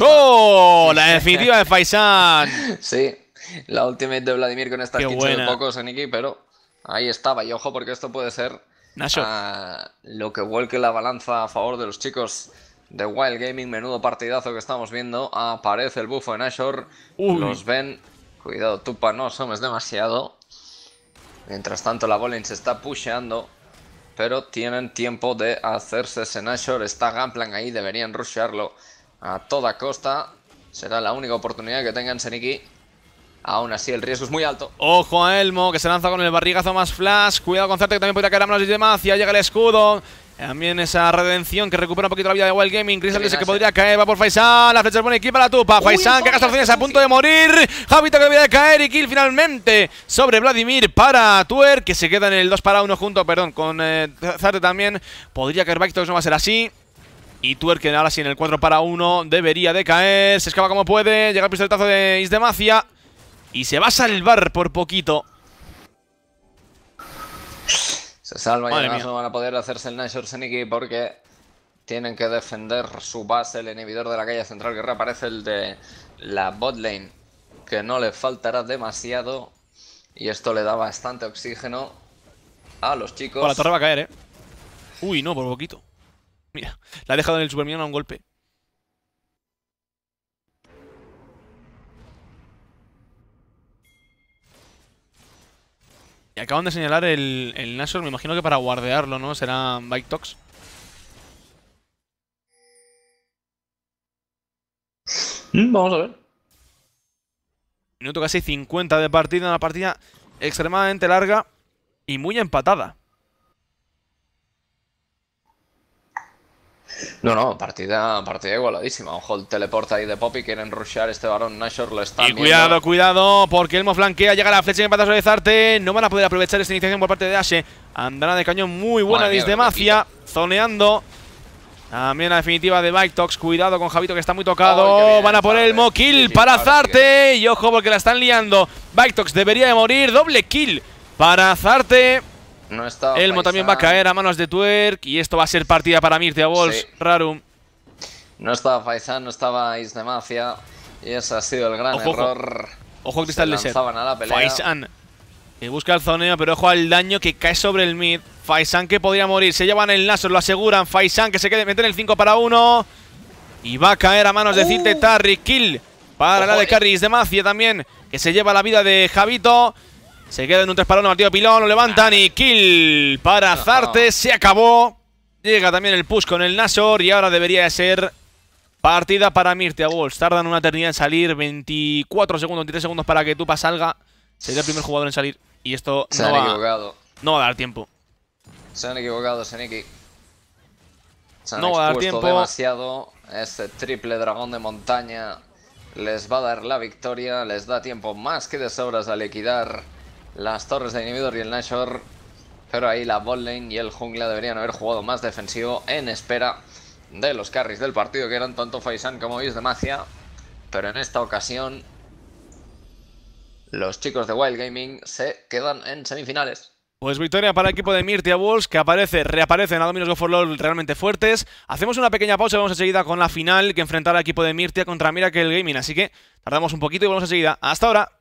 La definitiva de Faisan. sí, la ultimate de Vladimir con esta aquí, de pocos, pero ahí estaba. Y ojo, porque esto puede ser ah, lo que vuelque la balanza a favor de los chicos de Wild Gaming. Menudo partidazo que estamos viendo. Aparece el bufo en Ashore. Uy. Los ven. Cuidado, Tupa, no somos demasiado. Mientras tanto, la Bolin se está pusheando. Pero tienen tiempo de hacerse ese Nashor. Está Gamplan ahí, deberían rushearlo a toda costa. Será la única oportunidad que tengan Seniki. Aún así, el riesgo es muy alto. Ojo a Elmo, que se lanza con el barrigazo más flash. Cuidado con Zarte, que también puede caer a manos de Demacia. Llega el escudo. También esa redención que recupera un poquito la vida de Wild Gaming. dice que podría caer. Va por Faisan. La flecha pone kill para la tupa. Faisan que gasta a punto de morir. Javita que de caer. Y kill finalmente sobre Vladimir para Tuer. Que se queda en el 2 para 1 junto, perdón, con Zarte eh, también. Podría caer Backstock, no va a ser así. Y Twerken, ahora sí en el 4 para 1 debería de caer. Se escapa como puede. Llega el pistoletazo de Isdemacia. Y se va a salvar por poquito. Se salva y no van a poder hacerse el Nashor Seniki porque tienen que defender su base, el inhibidor de la calle central que reaparece, el de la botlane, que no le faltará demasiado. Y esto le da bastante oxígeno a los chicos. la torre va a caer, ¿eh? Uy, no, por poquito. Mira, la ha dejado en el Superminion a un golpe. Y acaban de señalar el, el Nashor, me imagino que para guardarlo, ¿no? Será Bike Tox. Mm, vamos a ver. Minuto casi 50 de partida, una partida extremadamente larga y muy empatada. No, no, partida, partida igualadísima. Ojo el teleporta ahí de Poppy. Quieren rushear este varón. Nashor lo está. Y cuidado, cuidado, porque Elmo flanquea. Llega la flecha en patazo sobre Zarte. No van a poder aprovechar esta iniciación por parte de Ashe. andará de cañón muy buena de desde Mafia. Zoneando. También la definitiva de Bike Cuidado con Javito que está muy tocado. van a por el kill para Zarte. Y ojo porque la están liando. Bike debería de morir. Doble kill para Zarte. Elmo también va a caer a manos de Twerk y esto va a ser partida para Mirtia Wolves, Rarum. No estaba Faisan, no estaba mafia y ese ha sido el gran error. Ojo, Cristal de Faisan que busca el zoneo, pero ojo al daño que cae sobre el mid. Faisan que podría morir, se llevan el Naso, lo aseguran. Faisan que se quede, meten el 5 para 1. Y va a caer a manos de Cite uh. Kill para la de eh. Is de mafia también, que se lleva la vida de Javito. Se queda en un tres para Pilón, lo levantan y kill para Zarte. Se acabó. Llega también el push con el Nasor y ahora debería ser partida para Mirtia Wolves. Tardan una eternidad en salir, 24 segundos, 23 segundos para que Tupa salga. Sería el primer jugador en salir y esto se no, va, no va a dar tiempo. Se han equivocado, Seneki. Se han no va a dar tiempo. demasiado. Este triple dragón de montaña les va a dar la victoria, les da tiempo más que de sobras a liquidar las torres de inhibidor y el Nashor. Pero ahí la botlane y el jungla deberían haber jugado más defensivo en espera de los carries del partido, que eran tanto Faisan como Is de Macia. Pero en esta ocasión, los chicos de Wild Gaming se quedan en semifinales. Pues victoria para el equipo de Mirtia Wolves, que aparece, reaparece en Adominos Go for LOL realmente fuertes. Hacemos una pequeña pausa y vamos enseguida con la final que enfrentará el equipo de Mirtia contra Miracle Gaming. Así que tardamos un poquito y vamos enseguida. ¡Hasta ahora!